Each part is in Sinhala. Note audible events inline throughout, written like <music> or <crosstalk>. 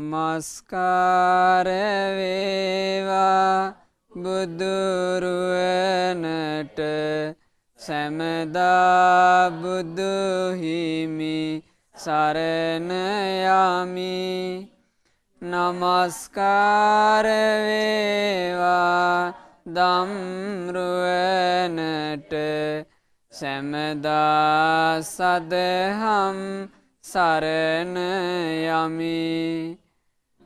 නමස්කාරවේවා බුදුරුවනට සැමදා බුදුහිමි සරණයමි නමස්කාරවේවා දම්රුවනට සැමදා සදහම් සරණයමි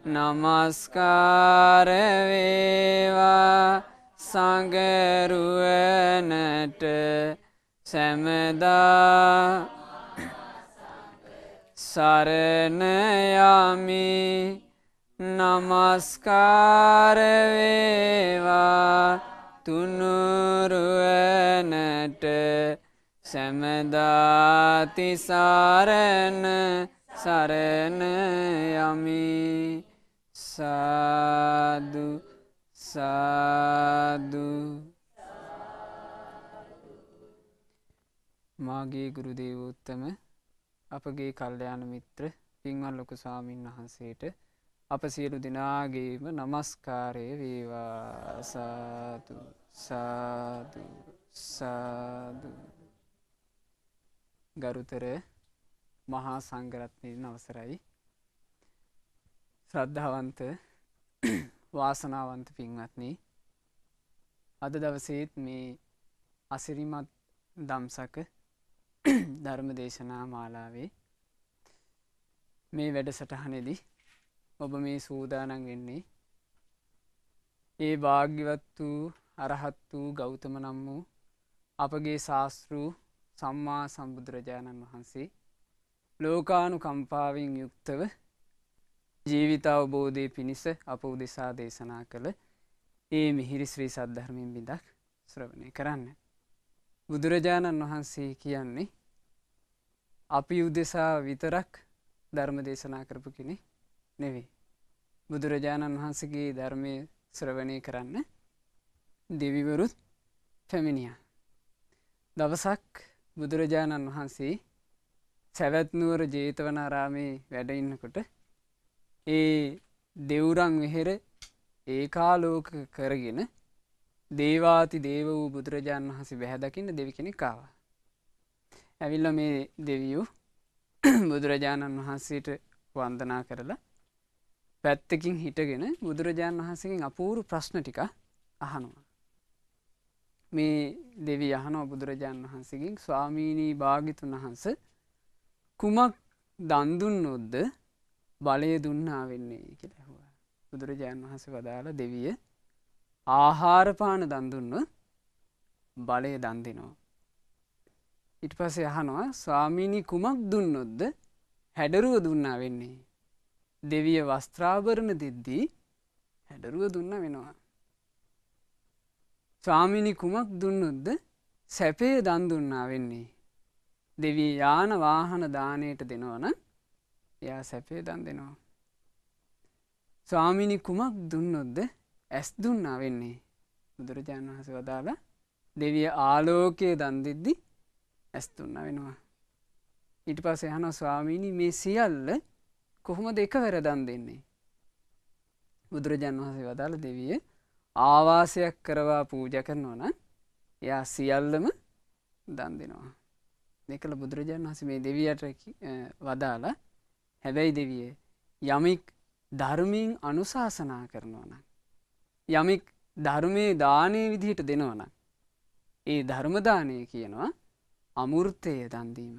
නමස්කාරවේවා සඟරුවනට සැමදා සරණයමි නමස්කාරවේවා තුනුරුවනට සැමදාතිසාරණ සරණයමි සාදු සාදු මාගේ ගුරු දේවෝත්තම අපගේ කල්්‍යයාන මිත්‍ර පින්වල් ලොකු ස්වාමීන් වහන්සේට අප සියලු දෙනාගේම නමස්කාරය වේවා සාතු සාදු සාදු ගරුතර මහා සංගරත්නයෙන් අවසරයි ශ්‍රද්ධාවන්ත <clears throat> වාසනාවන්ත පින්වත්න අද දවසේත් මේ අසිරිමත් දම්සක <clears throat> ධර්ම දේශනා මාලාවේ මේ වැඩසටහනෙදි ඔබ මේ සූදානන් වෙන්නේ ඒ භාග්‍යවත් වූ අරහත් වූ ගෞතම නම් වූ අපගේ ශාස්තෘූ සම්මා සම්බුදුරජාණන් වහන්සේ ලෝකානු කම්පාවෙන් යුක්තව ජීවිත අවබෝධය පිණිස අප උදෙසා දේශනා කළ ඒ මිහිරි ශ්‍රී සද්ධර්මින් බිඳක් ශ්‍රවණය කරන්න. බුදුරජාණන් වහන්සේ කියන්නේ අපි උදෙසා විතරක් ධර්ම දේශනා කරපු කෙනෙ නෙවේ. බුදුරජාණන් වහන්සගේ ධර්මය ශ්‍රවණය කරන්න දෙවිවරුත් පැමිණිය. දවසක් බුදුරජාණන් වහන්සේ සැවැත්නුවර ජේතවනාරාමේ වැඩඉන්නකොට ඒ දෙවුරන් වෙහෙර ඒකාලෝක කරගෙන දේවාති දේව වූ බුදුරජාණන් වහසේ බැහැදකින්න දෙවි කෙනෙ කාවා. ඇවිල්ල මේ දෙවියූ <clears throat> බුදුරජාණන් වහන්සේට වන්දනා කරලා පැත්තකින් හිටගෙන බුදුරජාණන් වහන්සකින් අපූරු ප්‍රශ්න ටික අහනවා. මේ දෙවි යහනෝ බුදුරජාණන් වහන්සකින් ස්වාමීණී භාගිතුන් වහන්ස කුමක් දන්දුන් නොද්ද බලය දුන්නා වෙන්නේ කියලා ඇහුවා. බුදුරජාණන් වහන්සේ වදාළ දෙවිය ආහාරපාන දන්දුන්න බලය දන්දිනවා. ඉට පසේ අහනවා ස්වාමිණි කුමක් දුන්නොද්ද හැඩරුව දුන්නා වෙන්නේ. දෙවිය වස්ත්‍රාභරණ දෙද්දී හැඩරුව දුන්න වෙනවා. ස්වාමිණි කුමක් දුන්නොද්ද සැපේ දන් දුන්නා වෙන්නේ. දෙවී යාන වාහන දානයට දෙනවන එයා සැපේ දන් දෙනවා. ස්වාමිනි කුමක් දුන්නොද්ද ඇස් දුන්නා වෙන්නේ බුදුරජාණන් වහස වදාලා දෙවිය ආලෝකයේ දන්දිද්දි ඇස් දුන්න වෙනවා. ඉට පස යන ස්වාමීණි මේ සියල්ල කොහොම දෙක වැර දන් දෙන්නේ. බුදුරජාන් වහසේ වදාළ දෙවිය ආවාසයක් කරවා පූජ කරනවන එයා සියල්ලම දන් දෙනවා. දෙකළ බුදුරජාන් වහස මේ දෙවියට වදාලා හැබැයි දෙවිය යමික් ධර්මීන් අනුශාසනා කරනවන. යමික් ධර්මය දානය විදිහට දෙනවන. ඒ ධර්මදානය කියනවා අමුෘර්තය දන්දීම.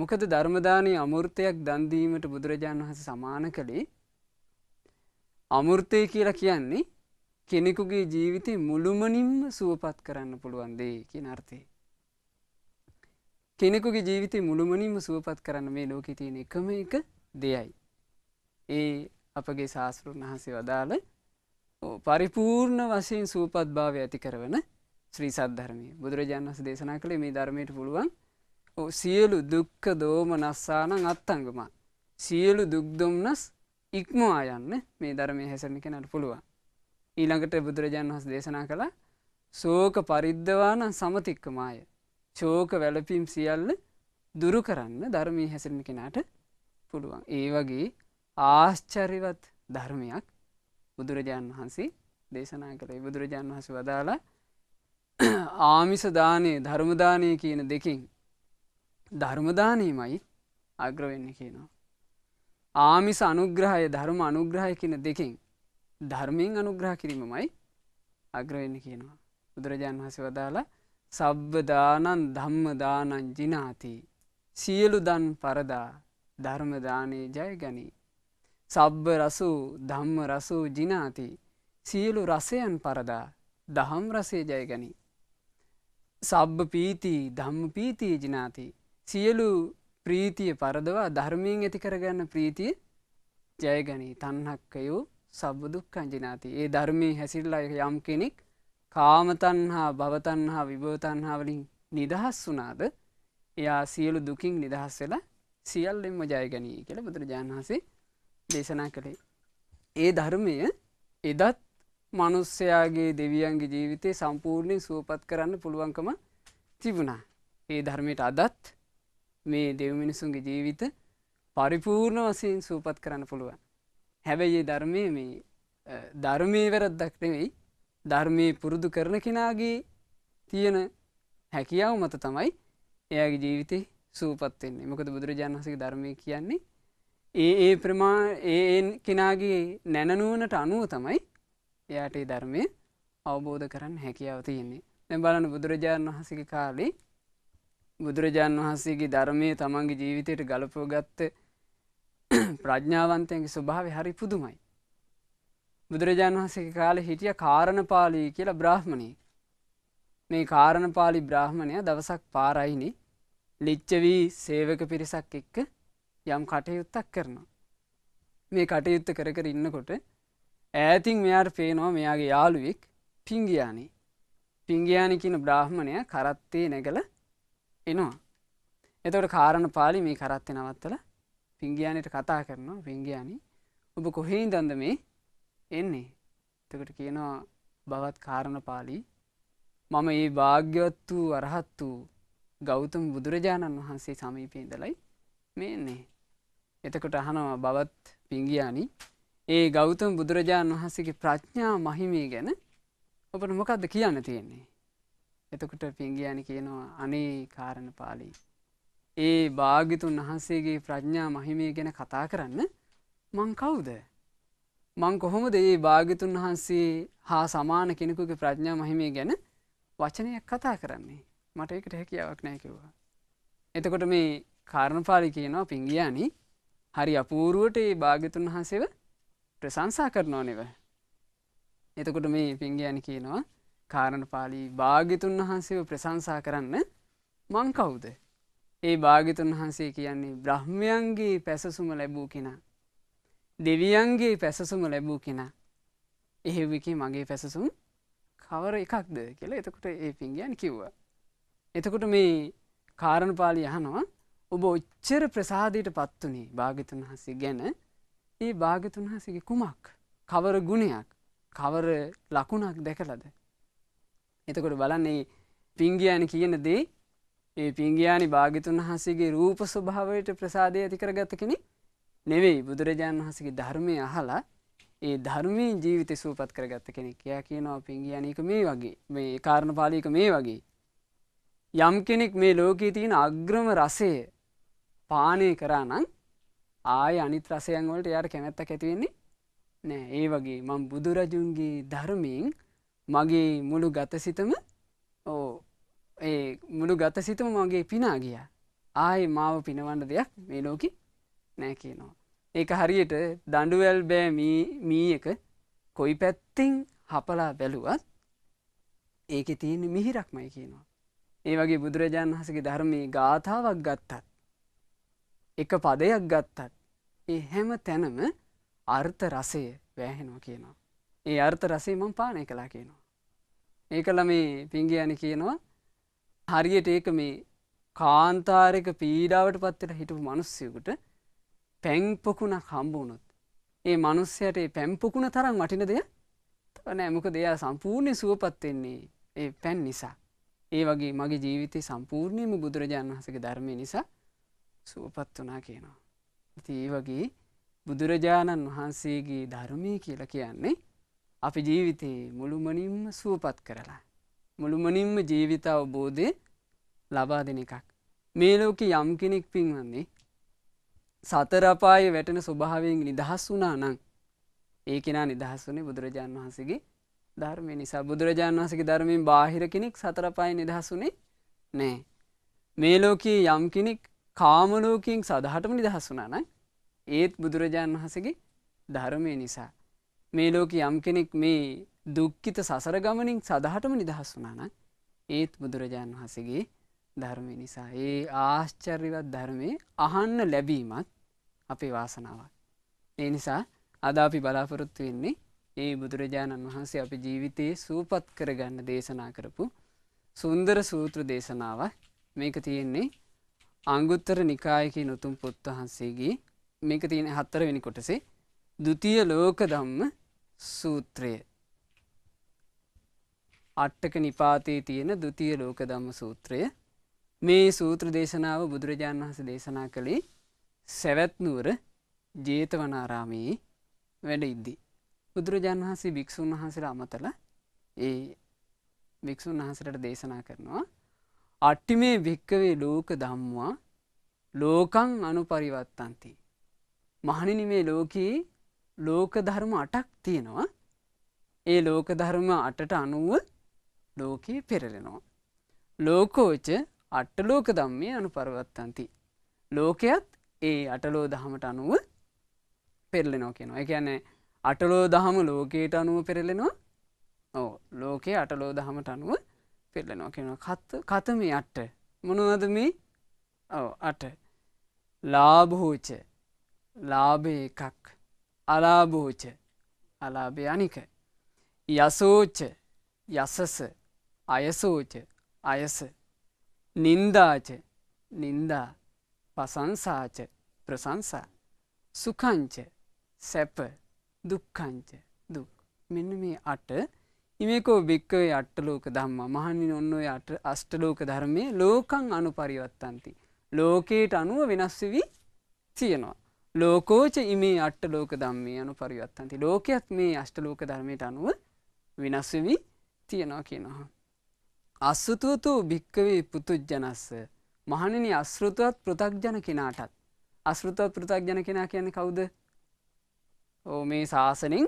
මොකද ධර්මදානය අමුෘර්තයක් දන්දීමට බුදුරජාණන් වහස සමාන කළේ අමුෘර්තය කියලා කියන්නේ කෙනෙකුගේ ජීවිතය මුළුමනින්ම සුවපත් කරන්න පුළුවන්දේ කිය නර්තේ. කෙනෙකුගේ ජීවිතය මුළුමනින්ම සුවපත් කරන්න මේ ලෝකෙ තියෙන එකම එක දෙයයි. ඒ අපගේ ශාස්තෘන් වහන්සේ වදාළ පරිපූර්ණ වශයෙන් සූපත් භාව ඇති කරවන ශ්‍රී සද්ධර්මය බුදුරජාන් වස දේශනා කළේ මේ ධර්මයට පුළුවන් සියලු දුක්ක දෝම නස්සානං අත්තංගම සියලු දුක්දොම්නස් ඉක්මවා යන්න මේ ධර්මය හැසරණි කෙනට පුළුවන්. ඊළඟට බුදුරජාන් වහස දේශනා කළ සෝක පරිද්ධවාන සමතික්කමාය චෝක වැලපීම් සියල්ල දුරු කරන්න ධර්මී හැසිරණ කෙනාට පුළුවන්. ඒ වගේ ආශ්චරිවත් ධර්මයක් බුදුරජාණන් වහන්සේ දේශනා කළේ බුදුරජාණන් වහස වදාලා <clears throat> ආමිසදානය ධර්මදානය කියන දෙකින් ධර්මදානීමයි අග්‍රවෙන්න කියනවා. ආමිස අනුග්‍රහය ධර්ම අනුග්‍රහය කියන දෙකින් ධර්මයෙන් අනුග්‍රහ කිරීමමයි අග්‍රවෙන්න කියනවා. බුදුරජාණන් වහස වදාලා සබ්බදානන් ධම්මදානං ජිනාති සියලු දන් පරදා ධර්මදානය ජයගනී. සබ්බ රසූ ධම්ම රසූ ජිනාති සියලු රසයන් පරදා දහම් රසේ ජයගනී. සබ්බ පීති ධම්ම පීතිය ජිනාති සියලු ප්‍රීතිය පරදවා ධර්මීෙන් ඇතිකරගන්න ප්‍රීතිය ජයගනී තන්හක්කයෝ සබ්බදුක් කංජිනාති ඒ ධර්මී හැසිල්ලා යම් කෙනෙක් කාමතන්හා භවතන්හා විභවතන්හාාවලින් නිදහස් වනාද එයා සියලු දුකින් නිදහස් වෙලා සියල්ලෙන්ම ජයගනී කියල බුදුරජාණන් වහන්සේ දේශනා කළේ. ඒ ධර්මය එදත් මනුස්සයාගේ දෙවියන්ගේ ජීවිතය සම්පූර්ණයෙන් සුවපත් කරන්න පුළුවන්කම තිබුණා. ඒ ධර්මයට අදත් මේ දෙව්මිනිසුන්ගේ ජීවිත පරිපූර්ණ වසයෙන් සූපත් කරන්න පුළුවන්. හැබැයි ඒ ධර්මය මේ ධර්මී වැරද්දක් නෙවෙයි ධර්මී පුරුදු කරන කෙනාගේ තියෙන හැකියාව මත තමයි එයාගේ ජීවිතය සූපත්වෙන්නේ මොකද බුදුරජාන් වහසක ධර්මය කියන්නේ ඒ ඒ ප්‍රමා ඒ කෙනාගේ නැනනුවනට අනුව තමයි එයාට ඒ ධර්මය අවබෝධ කරන්න හැකියාව තියෙන්නේ දැ බලන බුදුරජාණන් වහසක කාලේ බුදුරජාණන් වහන්සේගේ ධර්මය තමන්ගේ ජීවිතයට ගලපෝගත්ත <clears throat> ප්‍රඥාවන්තයන්ගේ ස්වභාව හරි පුදුමයි බුදුරජාණන් වහසේ කාලෙ හිටිය කාරණපාලී කියලා බ්‍රහ්මණය. මේ කාරණපාලි බ්‍රහ්මණය දවසක් පාරයිනි ලිච්චවී සේවක පිරිසක් එක්ක යම් කටයුත්තක් කරනවා. මේ කටයුත්ත කර කර ඉන්නකොට ඈතින් මෙයාට පේනවා මෙයාගේ යාළුවෙක් පිංගයානි පිංගයානිකින බ්‍රහ්මණය කරත්තේ නැගල එනවා. එතවට කාරණ පාලි මේ කරත්තේ නවත්තල පිංගයානයට කතා කරනවා පිංගයානි ඔබ කොහෙහි දන්ද මේ එන්නේ එතකට කියනවා බවත් කාරණ පාලි මම ඒ භාග්‍යවත් වූ අරහත් වූ ගෞතම බුදුරජාණන් වහන්සේ සමීපීදලයි මේ එන්නේ එතකොට අහනවා බවත් පිංගියානි ඒ ගෞතම බුදුරජාණන් වහන්සේගේ ප්‍රඥා මහිමේ ගැන ඔබට මොකක්ද කියන්න තියෙන්නේ එතකොට පිංගියානි කියනවා අනේ කාරණ පාලී ඒ භාගිතුන් වහන්සේගේ ප්‍රඥා මහිමේ ගැන කතා කරන්න මං කවුද මං කොහොමද ඒ භාගිතුන් වහන්සේ හා සමාන කෙනෙකුගේ ප්‍රඥා මහිමේ ගැන වචනයක් කතා කරන්නේ මට එකට හැකියාවක් නෑකිවවා. එතකොට මේ කාරණපාලි කියනවා පිංගියානි හරි අපූරුවට ඒ භාගිතුන් වහන්සේව ප්‍රසංසා කරනවා නෙව. එතකොට මේ පිංගියනි කියනවා කාරණපාලී භාගිතුන් වහන්සේව ප්‍රසංසා කරන්න මං කවුද. ඒ භාගිතුන් වහන්සේ කියන්නේ බ්‍රහ්මයන්ගේ පැසසුම ලැබූ කෙනා දෙවියන්ගේ පැසසුම ලැබූ කෙනා. එහෙව් එක මගේ පැසසුම් කවර එකක්ද කියලා එතකොට ඒ පින්ගයන් කිව්වා. එතකොට මේ කාරණපාලි යහනවා ඔබ ඔච්චර ප්‍රසාදයට පත්වනේ භාගිතුන් හසේ ගැන ඒ භාගිතුන් හසගේ කුමක් කවර ගුණයක් කවර ලකුණක් දැකලද. එතකොට බලන්නේ පිංගයාන කියන දේ ඒ පිංගයානි භාගිතුන් වහසගේ රූප ස්වභාවයට ප්‍රසාදය ඇතිකර ගත්ත කෙනෙක් නෙවෙයි බුදුරජාණන් වහසගේ ධර්මය අහලා ඒ ධර්මී ජීවිත සූපත් කරගත්ත කෙනෙක් යා කියනවා පිංගිය අනික මේ වගේ මේ කාරණ පාලික මේ වගේ. යම් කෙනෙක් මේ ලෝකයේ තියෙන අග්‍රම රසය පානය කරා නම් ආය අනිත් රසයන් වලට යාට කැමැත්තක් ඇතිවෙන්නේ නෑ ඒ වගේ මං බුදුරජුන්ගේ ධර්මයෙන් මගේ මුළු ගතසිතම ඕ ඒ මුළු ගතසිතම මගේ පිනා ගියා ආය මාව පිනවන්න දෙයක් මේ ලෝකේ නෑ කියනවා. ඒක හරියට දඩුවල් බෑ මී එක කොයි පැත්තිං හපලා බැලුවත් ඒක තියෙන මිහිරක්මයි කියනවා. ඒ වගේ බුදුරජාණන් හසගේ ධර්මයේ ගාථාවක් ගත්තත්. එක පදයක් ගත්තත්. ඒ හැම තැනම අර්ථ රසය වැෑහෙනවා කියනවා. ඒ අර්ථ රසේ මං පානය කලා කියනවා. ඒකල මේ පිංගයන කියනවා හරියට ඒක මේ කාන්තාරක පීඩාවට පත්වෙන හිටපු මනුස්සයකුට පැංපොකුණක් හම්බුණොත්. ඒ මනුස්්‍යයට ඒ පැම්පොකුණ තරම් වටින දෙය තවනෑ මොක දෙයා සම්පූර්ණය සුවපත්වෙන්නේ ඒ පැන් නිසා. ඒ වගේ මගේ ජීවිතය සම්පූර්ණයම බුදුරජාණන් වහසක ධර්මය නිසා සුවපත් වනා කියනවා. ඉති ඒ වගේ බුදුරජාණන් වහන්සේගේ ධර්මය කියලා කියන්නේ අපි ජීවිතයේ මුළුමනින්ම සුවපත් කරලා. මුළුමනින්ම ජීවිත අවබෝධය ලබා දෙන එකක්. මේ ලෝක යම් කෙනෙක් පින්වන්නේ සතරපාය වැටෙන ස්වභාවයෙන් නිදහස් වුනා නං ඒ කෙනා නිදහස් වනේ බුදුරජාණන් වහන්සේගේ ධර්මය නිසා බුදුරජාණන් වහසගේ ධර්මයෙන් බාහිර කෙනෙක් සතරපාය නිදහස් වනේ නෑ. මේ ලෝකයේ යම් කෙනෙක් කාමලෝකින් සදහටම නිදහස් වනානයි ඒත් බුදුරජාණන් වහසගේ ධර්මය නිසා. මේ ලෝක යම් කෙනෙක් මේ දුක්කිත සසර ගමනින් සදහටම නිදහස් වනානයි ඒත් බුදුරජාණන් වහසගේ ධර්මය නිසා ඒ ආශ්චර්යවත් ධර්මය අහන්න ලැබීමත් අපේ වාසනාවක්. ඒ නිසා අද අපි බලාපොරොත්තු වෙන්නේ ඒ බුදුරජාණන් වහන්සේ අපි ජීවිතයේ සූපත් කරගන්න දේශනා කරපු සුන්දර සූත්‍ර දේශනාව මේක තියෙන්නේ අංගුත්තර නිකායකි නොතුම් පොත් වහන්සේගේ මේක තියෙන හත්තරවෙනි කොටසේ දුතිය ලෝක දම්ම සූත්‍රය අට්ටක නිපාතයේ තියෙන දුතිය ලෝක දම්ම සූත්‍රය මේ සූත්‍ර දේශනාව බුදුරජාණන් වහස දේශනා කළේ සැවැත්නුවර ජේතවනාරාමයේ වැඩ ඉද්දී. බුදුරජාණන් වහන්සේ භික්‍ෂූන් වහන්සට අමතල ඒ භික්‍ෂූන් වහසට දේශනා කරනවා. අට්ටි මේ භික්කවේ ලෝක දම්වා ලෝකං අනුපරිවත්තන්ති. මහනිනි මේ ලෝකයේ ලෝකධර්ම අටක් තියෙනවා ඒ ලෝකධර්ම අටට අනුව ලෝකයේ පෙරලෙනවා. ලෝකෝච අට්ටලෝක දම්මේ අනු පරවත්තන්ති. ලෝකයත් ඒ අටලෝ දහමට අනුව පෙරලෙනෝ කියෙනවා එකන්නේ අටලෝ දහම ලෝකයට අනුව පෙරලෙනවා ඕ ලෝකයේ අටලෝ දහමට අනුව පෙරලෙනවා කියෙනවා කත මේ අට්ට මොනවද මේ ඔව අට ලාභෝච ලාභය එකක් අලාභෝච අලාභය අනික යසෝච යසස අයසෝච අයස නින්දාච නින්දා පසංසාච ප්‍රසංසා සුකංච සැප දුක්කංච දුක් මෙන්න මේ අට ඉමකෝ භික්කවේ අට්ටලෝක දම්ම මහනි ඔන්න අට අෂ්ටලෝක ධර්මය ලෝකං අනු පරිවත්තන්ති. ලෝකයට අනුව වෙනස් වී තියෙනවා. ලෝකෝච ඉමේ අට්ටලෝක දම්මේ අනු පරිවත්තන්ති ලෝකයත් මේ අෂ්ටලෝක ධර්මයට අනුව වෙනස්වී තියෙනවා කියනවා. අස්සුතුවතු භික්කවේ පුතුජ්ජනස්ස. මහණනි අස්ෘතුවත් පෘතක්ජන කෙනාටත්. අස්ෘතුවත් පෘතක්ජන කෙනා කියන්නේ කවුද. ඕ මේ ශාසනින්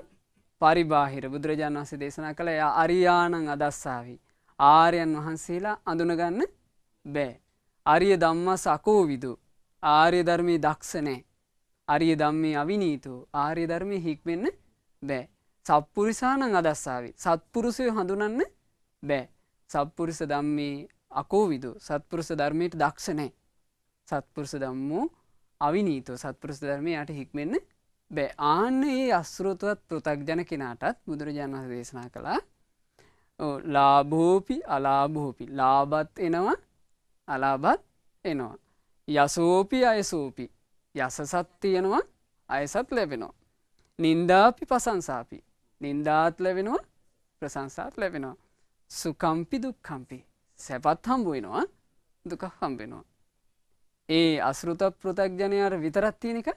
පරිබාහිර බුදුරජාණන් වන්සේ දේශනා කළ එයා අරියාණං අදස්සාවී. ආරයන් වහන්සේලා අඳුනගන්න බෑ. අරිය දම්මස් අකෝවිදු. ආර්ය ධර්මය දක්ෂනෑ. අරිය දම්මේ අවිනීතු ආර්ය ධර්මය හික්වෙන්න බෑ. සප්පුරිසානං අදස්සාාවේ සත්පුරුසය හඳුනන්න බෑ. සත්පුරුෂ දම්මේ අකෝවිදු සත්පුරුෂ ධර්මයට දක්ෂණෑ සත්පුරුෂ දම්මූ අවිනීතෝ සත්පුරුෂ ධර්මය යට හික්මෙන්න බෑ ආන්න ඒ අස්රෝතුවත් පෘතක්ජන කෙනාටත් බුදුරජාණන් වහ දේශනා කළා ලාභෝපි අලාභෝපි ලාබත් එනවා අලාබත් එනවා. යසෝපි අයසෝපි යසසත් තියෙනවා අයසත් ලැබෙනවා. නින්දාපි පසංසාපි නින්දාත් ලැබෙනවා ප්‍රසංසාත් ලැබෙනවා. සුකම්පි දුක්කම්පි සැපත් හම්බුවෙනවා දුක හම්බෙනවා. ඒ අසෘත පෘතක්ජනයාර විතරත් තියෙනක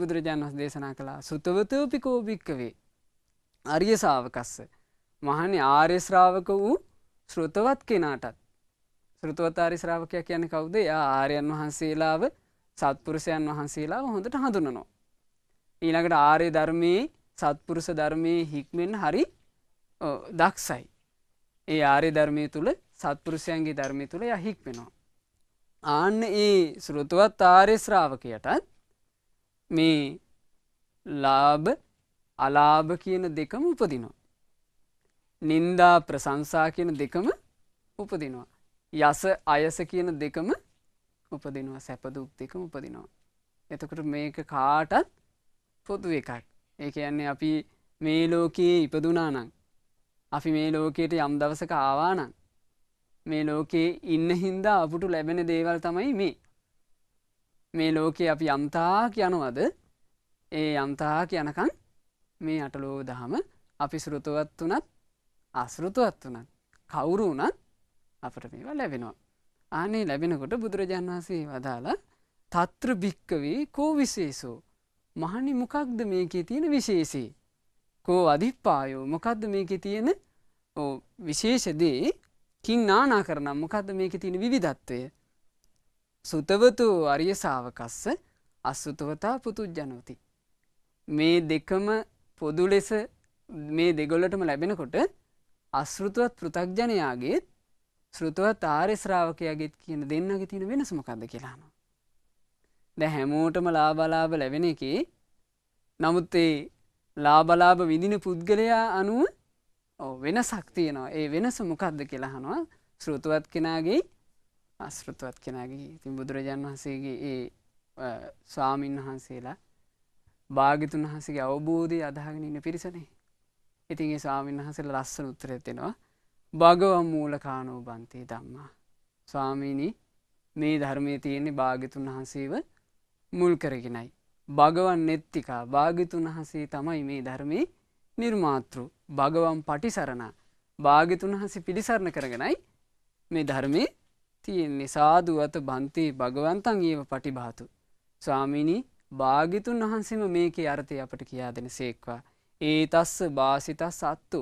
බුදුරජාන් වස් දේශනා කළා සුතවතෝපිකෝභික්කවේ. අරිය සාාවකස්ස මහනි ආර්යශ්‍රාවක වූ ශෘතවත් කෙනාටත් ෘතවතාරි ශ්‍රාවකයක් කියන කවුද යා ආරයන් වහන්සේලාව සත්පුරුෂයන් වහන්සේලාව හොඳට හඳුනනවා. ඊළඟට ආරය ධර්මයේ සත්පුරුෂ ධර්මය හික්මෙන් හරි දක්සයි. ඒ ආරි ධර්මය තුළ සත්පුරුෂයන්ගේ ධර්මය තුළ යහික් වෙනවා. ආන්න ඒ සෘතුවත් ආර්ය ශ්‍රාවකයටත් මේ ලාභ අලාභ කියන දෙකම උපදිනවා. නින්දා ප්‍රසංසා කියන දෙකම උපදිනවා. යස අයස කියන දෙකම උපදිනවා සැපදුක් දෙකම උපදිනවා. එතකොට මේක කාටත් පොදු එකක්. ඒ කියන්නේ අපි මේ ලෝකයේ ඉපදුනානං අපි මේ ලෝකයට යම් දවසක ආවානන් මේ ලෝකයේ ඉන්න හින්දා අපට ලැබෙන දේවල් තමයි මේ මේ ලෝකයේ අපි යම්තාක් යනවද ඒ යම්තාක් යනකන් මේ අටලෝ දහම අපි සෘතුවත් වනත් අස්ෘතුවත් වනත් කවුරු වනත් අපට මේවා ලැබෙනවා ආනේ ලැබෙනකොට බුදුරජාන් වහන්සේ වදාලා තත්‍ර භික්කවේ කෝ විශේෂෝ මහනි මොකක්ද මේකේ තියෙන විශේෂී කෝ අධිප්පායෝ මොකක්ද මේක තියෙන විශේෂදේ කින් නානා කරනම් මොකක්ද මේක තියෙන විවිධත්වය සුතවතු අරිය සාාවකස්ස අස්සුතවතා පුතුජ්ජනෝති. මේ දෙකම පොදු ලෙස මේ දෙගොල්ලටම ලැබෙනකොට අස්ෘතුවත් පෘතක්ජනයාගේත් සෘතුවත් ආරෙස්රාවකයාගෙත් කියන දෙන්නගේ තියෙන වෙනසමකක්ද කියලාම. ද හැමෝටම ලාබලාබ ලැබෙන එක නමුත් ඒ ලාබලාභ විඳින පුද්ගලයා අනුව වෙනසක් තියෙනවා ඒ වෙනස මොකක්ද කියලාහනවා සෘතුවත් කෙනාගේ අස්ෘතුවත් කෙනගේ ඉතින් බුදුරජාන් වහන්සේගේ ඒ ස්වාමීන් වහන්සේලා භාගිතුන් වහසගේ අවබෝධය අදහගෙන ඉන්න පිරිසනේ ඉතින් ඒ ස්වාමීන් වහසල ලස්සන උත්තර ඇතිෙනවා භගවම් මූල කානෝ බන්තේ දම්මා ස්වාමීණී මේ ධර්මය තියෙන්නේ භාගිතුන් වහන්සේව මුල් කරගෙනයි භගවන් නෙත්තිකා භාගිතුන් හසේ තමයි මේ ධර්මය නිර්මාතෘ භගවන් පටිසරණ භාගිතුන් හසි පිළිසරණ කරගෙනයි මේ ධර්මය තියෙන්නේ සාදු අත බන්තේ භගවන්තන් ඒව පටිභාතු. ස්වාමිණී භාගිතුන් වහන්සේම මේකේ අර්ථය අපට කියා දෙන සේක්වා. ඒ තස්ස බාසිතස් අත්තු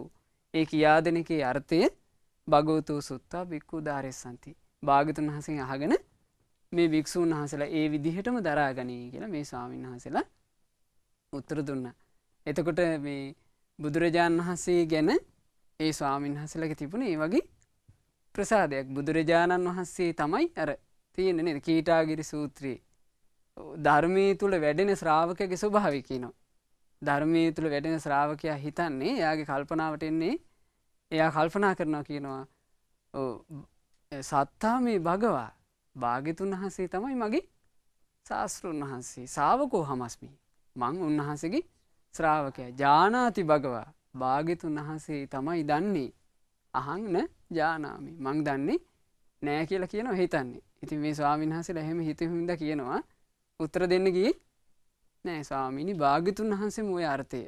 ඒ කියා දෙනකේ අර්ථය භගවතු සුත්තා බික්කු ධාරෙස්සන්ති. භාගිතුන් හසින් අහගෙන මේ භික්‍ෂූන් වහසලා ඒ විදිහටම දරාගනී කියලා මේ ස්වාමීන් වහසලා උත්තර දුන්න. එතකොට මේ බුදුරජාණන් වහන්සේ ගැන ඒ ස්වාමීන් හසලක තිබුණ ඒ වගේ ප්‍රසාදයක් බුදුරජාණන් වහන්සේ තමයි ඇර තියෙන නද කීටාගිරි සූත්‍රයේ ධර්මය තුළ වැඩෙන ශ්‍රාවකයගේ ස්වභාවිකිනවා. ධර්මය තුළ වැඩෙන ශ්‍රාවකයා හිතන්නේ එයාගේ කල්පනාවට එන්නේ එයා කල්පනා කරනවා කියනවා සත්තා මේ භගවා භාගිතුන් වහන්සේ තමයි මගේ ශාස්තෘන් වහන්සේ සාවකෝ හමස්මි මං උන්වහන්සගේ ශ්‍රාවකය ජානාති භගවා භාගිතුන් වහන්සේ තමයි දන්නේ අහංන ජානාමි මං දන්නේ නෑ කියලා කියන හිතන්නේ ඉතින් මේ ස්වාමින්හසේ ලැහෙම හිතහිද කියනවා උත්තර දෙන්නගී නෑ ස්වාමිනි භාගිතුන් වහන්සේ මුව අර්ථය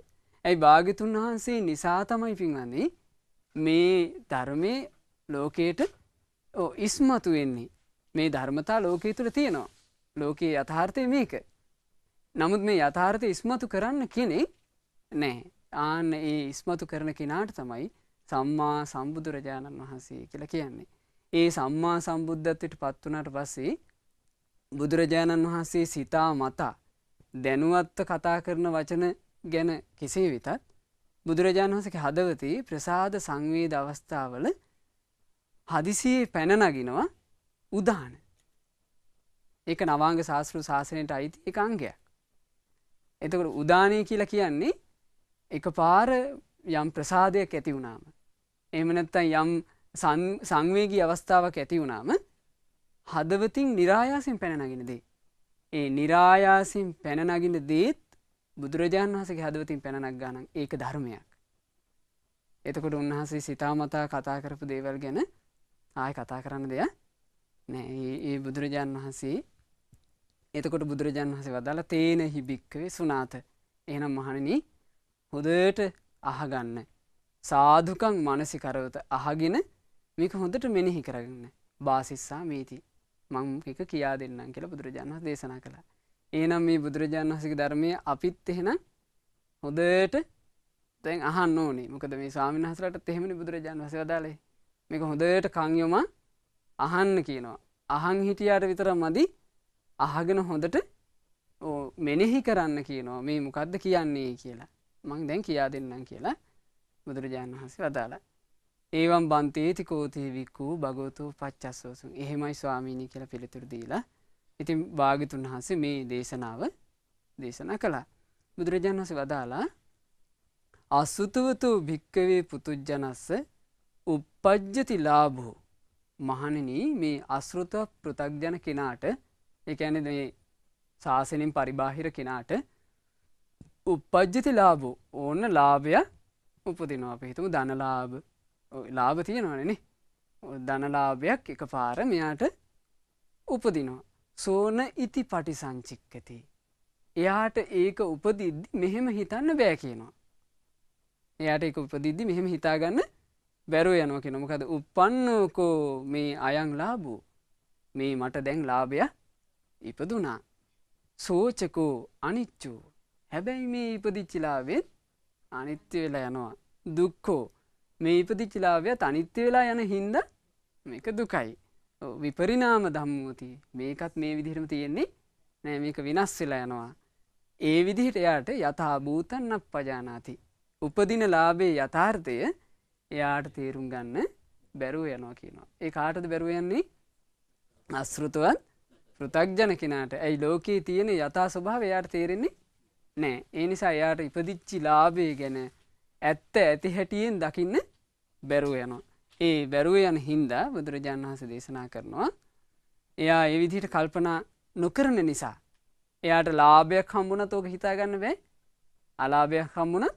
ඇයි භාගිතුන් වහන්සේ නිසා තමයි පින්වන්නේ මේ ධර්මය ලෝකයට ඉස්මතු වෙන්නේ මේ ධර්මතා ලෝකයේ තුළ තියෙනවා. ලෝකයේ යථාර්ථය මේක. නමුත් මේ යථාර්ථය ඉස්මතු කරන්න කෙනෙක් නෑ. ආන්න ඒ ඉස්මතු කරන කෙනාට තමයි සම්මා සම්බුදුරජාණන් වහන්සේ කියලා කියන්නේ. ඒ සම්මා සම්බුද්ධත්වයට පත් වනාට පස්සේ බුදුරජාණන් වහන්සේ සිතා මතා දැනුවත්ව කතා කරන වචන ගැන කෙසේ වෙතත් බුදුරජාණන් වහසක හදවතේ ප්‍රසාද සංවේද අවස්ථාවල හදිසියේ පැනනගෙනවා උදාන. ඒක නවාංග ශාස්තෘ ශාසනයට අයිති එක අංගයක්. එතකට උදානය කියලා කියන්නේ එක පාර යම් ප්‍රසාදයක් ඇති වුණාම. එමනැත්තන් යම් සංවේගී අවස්ථාවක් ඇති වුණාම හදවතින් නිරායාසින් පැනනගෙන දේ. ඒ නිරායාසින් පැනනගෙන දේත් බුදුරජාණන් වහසගේ හදවතින් පැනක් ගාන ඒක ධර්මයක්. එතකොට උන්වහසේ සිතාමතා කතා කරපු දේවල් ගැන ආය කතා කරන්න දෙයක් නෑ ඒ බුදුරජාණන් වහන්සේ එතකොට බුදුරජාණන් වහසේ වදාළ තේන හිබික්කවේ සුනාත එහනම් මහණනි හොදට අහගන්න. සාධකං මනසි කරවත අහගෙන මේක හොඳට මෙනෙහි කරගන්න බාසිස්සා මේති මංක කියා දෙන්නම් කියලා බුදුරජාණන් දේශනා කළ. ඒනම් මේ බුදුරජාණන් වහසික ධර්මය අපිත් එහෙන හොදට තැන් අහන්න ඕනේ මොකද මේ ස්වාමින් හසලට තෙහෙමනි බුදුරජාණන් වහස වදාලේ මේක හොඳට කංයොමා අහන්න කියනවා. අහං හිටියාට විතර මදි අහගෙන හොඳට මෙනෙහි කරන්න කියනවා මේ මොකක්ද කියන්නේ කියලා මං දැන් කියා දෙන්නම් කියලා බුදුරජාණන් වහන්සේ වදාලා. ඒවම් බන්තේති කෝතියවික්කූ භගෝතු පච්චස්සෝසුන් එහෙමයි ස්වාමීණී කියලා පිළිතුරු දීලා ඉතින් භාගිතුන් වහන්සේ මේ දේශනාව දේශනා කළා. බුදුරජාණන් වහසේ වදාලා අසුතුවතු භික්කවේ පුතුජ්ජනස්ස උපපජ්ජති ලාබෝ මහණෙනී මේ අශෘත පෘථග්ජන කෙනාට ඒ කියන්නේ මේ ශාසනයෙන් පරිබාහිර කෙනාට උපජ්ජති ලාභෝ ඕන්න ලාභය උපදිනවා අපි හිතමු ධනලාභ ලාභ තියෙනවනේ ධනලාභයක් එකපාර මෙයාට උපදිනවා සෝන ඉති පටිසංචික්කති එයාට ඒක උපදිද්දි මෙහෙම හිතන්න බෑ කියනවා එයාට එක උපදිද්දි මෙහෙම හිතාගන්න බැරුව යනවා කිය නොමකද උපන්නකෝ මේ අයං ලාබූ මේ මට දැන් ලාභය ඉපදුනා. සෝචකෝ අනිච්චූ හැබැයි මේ ඉපදිච්චිලාවෙත් අනිත්‍ය වෙලා යනවා. දුක්කෝ මේ ඉපදිච්චිලාවයත් අනිත්‍ය වෙලා යන හින්ද මේක දුකයි. විපරිනාම දම්මූති මේකත් මේ විදිහරම තියෙන්නේ නෑ මේක වෙනස් වෙලා යනවා. ඒ විදිහට එයාට යථභූතන්නක් පජානාති. උපදින ලාබේ යථාර්ථය එයාට තේරුම් ගන්න බැරුව යනවා කියනවා. ඒ කාටද බැරුවයන්නේ අස්ෘතුවත් පෘතක්ජන කෙනාට ඇයි ලෝකයේ තියෙන යථා ස්වභාව එයාට තේරෙන්නේ නෑ ඒ නිසා එයාට ඉපදිච්චි ලාභය ගැන ඇත්ත ඇති හැටියෙන් දකින්න බැරුව යනවා. ඒ බැරුව යන හින්දා බුදුරජාණන් වහස දේශනා කරනවා. එයා ඒ විදිහට කල්පනා නොකරන නිසා. එයාට ලාභයක් හම්බුණ තෝක හිතාගන්න බෑ අලාභයක් හම්බුණ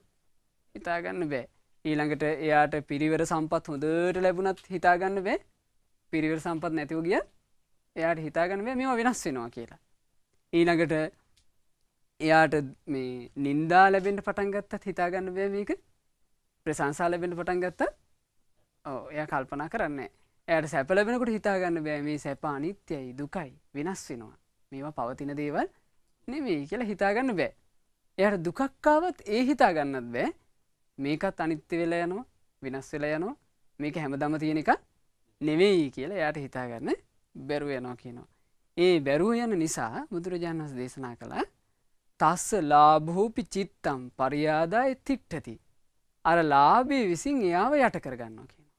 හිතාගන්න බෑ ඊළඟට එයාට පිරිවර සම්පත් හොඳට ලැබුණත් හිතාගන්න බේ පිරිවර සම්පත් නැතිව ගිය එයාට හිතාගන්න බේ මෙවා වෙනස් වෙනවා කියලා. ඊළඟට එයාට මේ නින්දා ලැබෙන්ට පටන්ගත්තත් හිතාගන්න බේ මේක ප්‍රසංසා ලැබෙන්ට පටන්ගත්ත එය කල්පනා කරන්න එයට සැපලබෙනකට හිතාගන්න බෑ මේ සැපානිත්‍යයි දුකයි වෙනස් වෙනවා මේවා පවතින දේවල් නෙවෙයි කියලා හිතාගන්න බෑ එයට දුකක්කාවත් ඒ හිතාගන්නත් බෑ මේකත් අනිත්‍ය වෙලා යනවා වෙනස් වෙලා යනවා මේක හැමදම තියෙන එක නෙවෙයි කියලා එයාට හිතාගන්න බැරුව යනවා කියනවා. ඒ බැරුව යන නිසා බුදුරජාණන් වහන්සේ දේශනා කළා තස්ස ලාභෝපි චිත්තම් පරියාදාය තිට්ඨති. අර ලාභේ විසින් එයාව යට කරගන්නවා කියනවා.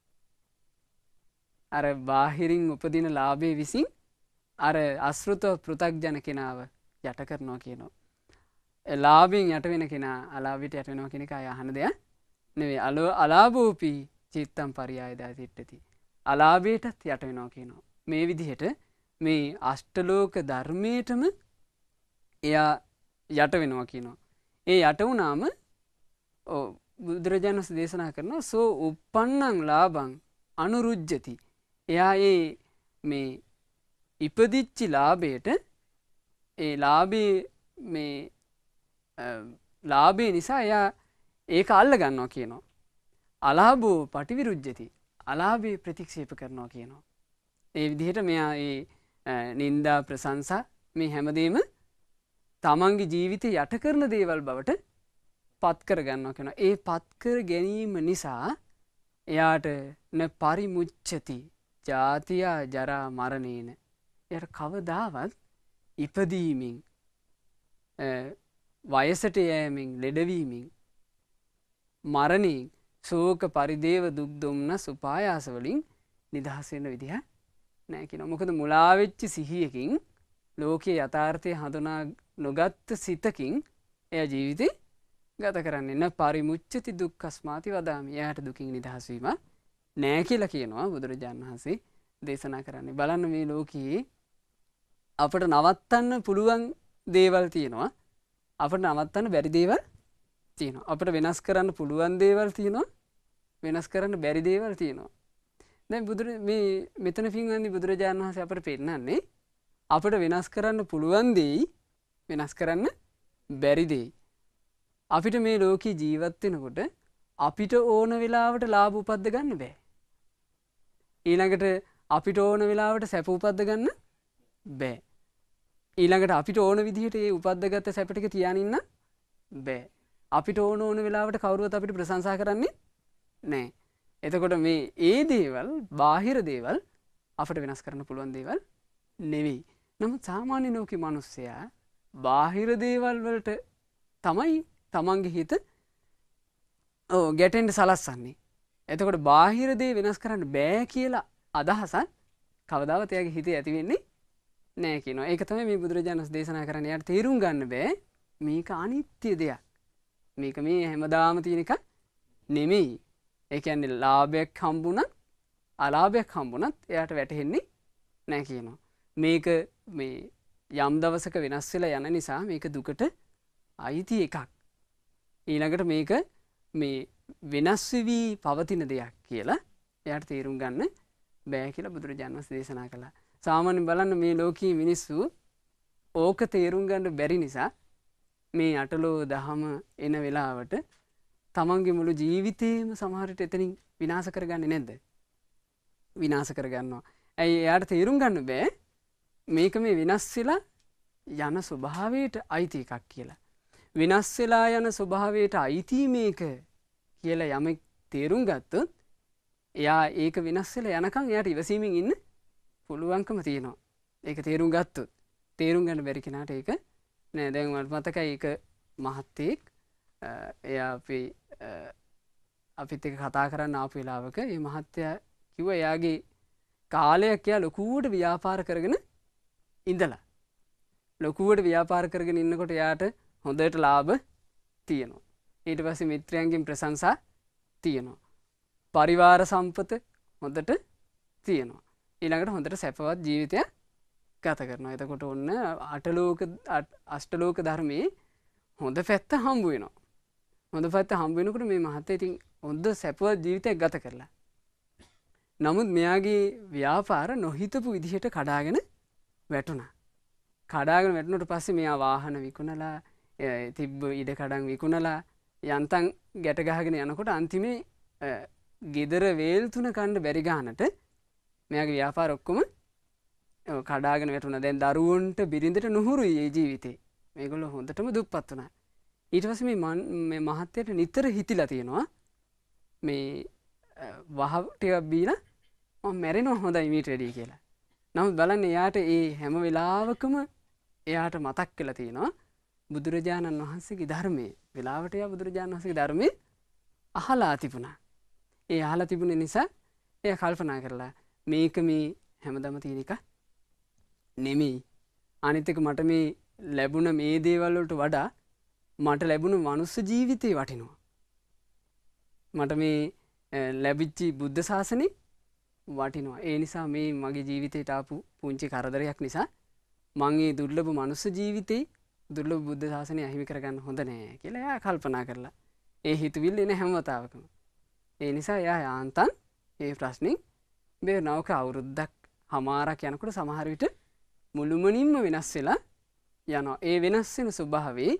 අර බාහිරින් උපදින ලාභේ විසින් අර අශෘතව පෘථග්ජන කෙනාව යට කරනවා කියනවා. ලාභයෙන් යට වෙන කෙනා අලාභයට යට වෙනවා කියන එක අය අහන දෙයක් නෙවේ අලෝ අලාභූපී චිත්තම් පරියායදා සිට්ටති. අලාභයටත් යට වෙනවා කියනවා. මේ විදිහට මේ අෂ්ටලෝක ධර්මයටම එයා යට වෙනවා කියනවා. ඒ යට වුනාම බුදුරජාණස් දේශනා කරනවා සෝ උපන්නං ලාබං අනුරුජ්ජති. එයා ඒ මේ ඉපදිච්චි ලාබයට ඒ ලාබේ මේ ලාබේ නිසා එයා ඒක අල්ල ගන්නවා කියනවා. අලාභෝ පටිවිරුද්ධති අලාභේ ප්‍රතික්ෂේප කරනවා කියනවා. ඒ විදිහට මෙයා ඒ නින්දා ප්‍රසංසා මේ හැමදේම තමන්ගේ ජීවිතය යට කරන දේවල් බවට පත්කර ගන්නවා කෙන ඒ පත්කර ගැනීම නිසා එයාට න පරිමුච්චති ජාතියා ජරා මරණයන යට කවදාවත් ඉපදීමින් වයසට යෑමෙන් ලෙඩවීමින් මරණයෙන් ශෝක පරිදේව දුක්දුම්න සුපායාසවලින් නිදහසෙන විදිහ නෑකින මොකද මුලාවෙච්චි සිහියකින් ලෝකයේ යථාර්ථය හඳුනා නොගත්ත සිතකින් එය ජීවිතය ගත කරන්න එන්න පරිමුච්චති දුක් අස්මාති වදාම යායට දුකින් නිදහසීම නෑ කියලා කියනවා බුදුරජාණන් වහන්සේ දේශනා කරන්නේ බලන්න මේ ලෝකයේ අපට නවත්තන්න පුළුවන් දේවල් තියෙනවා අපට නවත්තන්න බැරිදේවල් තියෙනවා. අපට වෙනස් කරන්න පුළුවන් දේවල් තියෙනවා වෙනස් කරන්න බැරි දේවල් තියෙනවා. දැන් බුදුර මේ මෙතන පින්වන්දි බුදුරජාණන් වහන්සේ අපට පෙන්නන්නේ අපට වෙනස් කරන්න පුළුවන් දෙයි වෙනස් කරන්න බැරි දෙයි. අපිට මේ ලෝකී ජීවත් වෙනකොට අපිට ඕන වෙලාවට ලාභ උපද්ද ගන්න බෑ. ඊළඟට අපිට ඕන වෙලාවට සැප උපද්ද ගන්න බෑ. ඊළඟට අපිට ඕන විදිහට ඒ උපද්දගත්ත සැපටික තියානින්න බෑ. අපිට ඕන ඕන වෙලාවට කවරුවත් අපිට ප්‍රසංසා කරන්නේ නෑ. එතකොට මේ ඒ දේවල් බාහිර දේවල් අපට වෙනස් කරන්න පුළුවන් දේවල් නෙවෙයි. නමුත් සාමාන්‍ය නෝකි මනුස්සයා බාහිර දේවල් වලට තමයි තමන්ගේ හිත ගැටෙන්ට සලස්සන්නේ. එතකොට බාහිරදේ වෙනස් කරන්න බෑ කියලා අදහසන් කවදාවතයාගේ හිතේ ඇතිවෙන්නේ නෑකන එකතම මේ බුදුරජාණස් දේශනා කරනයට තේරුම් ගන්න බෑ මේක අනිත්‍ය දෙයක්. මේක මේ හැමදාම තියෙන එක නෙමෙයි ඒකන්නේ ලාභයක් හම්බුනත් අලාභයක් හම්බුනත් එයට වැටහෙන්නේ නෑ කියනවා. මේක මේ යම් දවසක වෙනස් වෙලා යන නිසා මේක දුකට අයිති එකක්. ඊළඟට මේක මේ වෙනස්වවී පවතින දෙයක් කියලා එයට තේරුම් ගන්න බෑ කියලා බුදුරජාණන්ස දේශනා කළා. සාමාන්‍ය බලන්න මේ ලෝකී මිනිස්සු ඕක තේරුම් ගන්න බැරි නිසා මේ අටලෝ දහම එන වෙලාවට තමන්ගේ මුළු ජීවිතයම සමහරට එතනින් විනාස කරගන්න නැද්ද විනාස කරගන්නවා ඇයි එයාට තේරුම් ගන්න බෑ මේක මේ වෙනස්වෙලා යන ස්වභාවයට අයිති එකක් කියලා. වෙනස්වෙලා යන ස්වභාවයට අයිති මේක කියලා යමෙක් තේරුම් ගත්තුත් එයා ඒක වෙනස්සල යනකං එයට ඉවසීමෙන් ඉන්න පුළුවන්කම තියෙනවා ඒක තේරුම් ගත්තුත් තේරුම් ගන්න බැරිකෙනට ඒක නෑ දැන් මට මතකයි එක මහත්තයෙක් එයා අපි අපිත් එක කතා කරන්න ආපවෙලාවක ඒ මහත්තයා කිව එයාගේ කාලයක් එයා ලොකුවට ව්‍යාපාර කරගෙන ඉඳලා. ලොකුවට ව්‍යාපාර කරගෙන ඉන්නකොට යාට හොඳට ලාභ තියෙනවා. ඊට පස්සේ මිත්‍රයන්ගෙන් ප්‍රසංසා තියෙනවා. පරිවාර සම්පත හොඳට තියෙනවා. ඊළඟට හොඳට සැපවත් ජීවිතයක් ගත කරනවා එතකොට ඔන්න අටලෝක අෂ්ටලෝක ධර්මයේ හොඳ පැත්ත හම්බුවෙනවා. හොඳ පැත්ත හම්බුවෙනකට මේ මහත්තේ ඉතින් හොද සැපවත් ජීවිතයක් ගත කරලා. නමුත් මෙයාගේ ව්‍යාපාර නොහිතපු විදිහට කඩාගෙන වැටුණ. කඩාගෙන වැටනට පස්සේ මෙයා වාහන විකුණලා තිබ්බ ඉඩ කඩන් විකුණලා යන්තන් ගැටගහගෙන යනකොට අන්තිමේ ගෙදර වේල් තුන කණ්ඩ බැරිගානට මෙයාගේ ව්‍යාපාර ඔක්කොම කඩාගෙන වැටුණ දැන් දරුවන්ට බිරිඳට නොහුරු ඒ ජීවිතේ මේගොල්ල හොඳටම දුප්පත් වනා. ඊටවස මේ මහත්තයට නිතර හිතිලා තියෙනවා මේ වහටයක් බීල මැරෙනවා හොඳයි මීට වැඩී කියලා. නමුත් බලන්න එයාට ඒ හැම වෙලාවකම එයාට මතක් කලා තියෙනවා බුදුරජාණන් වහන්සේගේ ධර්මය වෙලාවටය බුදුරජාණන් වහසගේ ධර්මය අහලා තිබුණා. ඒ අහලා තිබුණ නිසා එය කල්පනා කරලා මේක මේ හැමදම තියෙනකක් නෙමෙයි. අනිතක මට මේ ලැබුණ මේ දේවල්වලට වඩා මට ලැබුණු මනුස්ස ජීවිතය වටිනවා. මට මේ ලැබිච්චි බුද්ධ ශාසනය වටිනවා. ඒ නිසා මේ මගේ ජීවිතයට ආපු පුංචි කරදරයක් නිසා මංගේ දුර්ලබ මනුස්ස ජීවිතේ දුර්ලබ බුද්ධ ශාසනය අහිමි කරගන්න හොඳ නෑ කියලා එයා කල්පනා කරලා ඒ හිතුවිල් එන හැමවතාවකම. ඒ නිසා එයා යාන්තන් ඒ ප්‍රශ්නින් බේ නවක අවුරුද්දක් හමාරක් යනකොට සමහරවිට මුළුමනින්ම වෙනස් වෙලා යනවා. ඒ වෙනස් වෙන ස්වභාවේ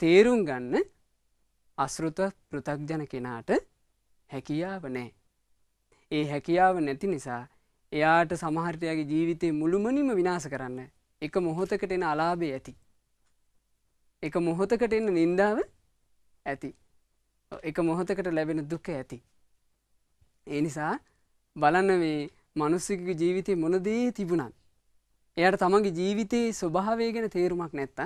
තේරුම් ගන්න අසෘත පෘථග්ජන කෙනාට හැකියාව නෑ. ඒ හැකියාව නැති නිසා එයාට සමහර්තයාගේ ජීවිතය මුළුමනිම විනාස කරන්න එක මොහොතකට එන අලාභේ ඇති. එක මොහොතකට එන්න නින්දාව ඇති. එක මොහොතකට ලැබෙන දුක ඇති. ඒ නිසා බලන්න මේ මනුස්සික ජීවිතය මොනදේ තිබුණත් එයට තමන්ගේ ජීවිතයේ ස්වභාවය ගෙන තේරුමක් නැත්තා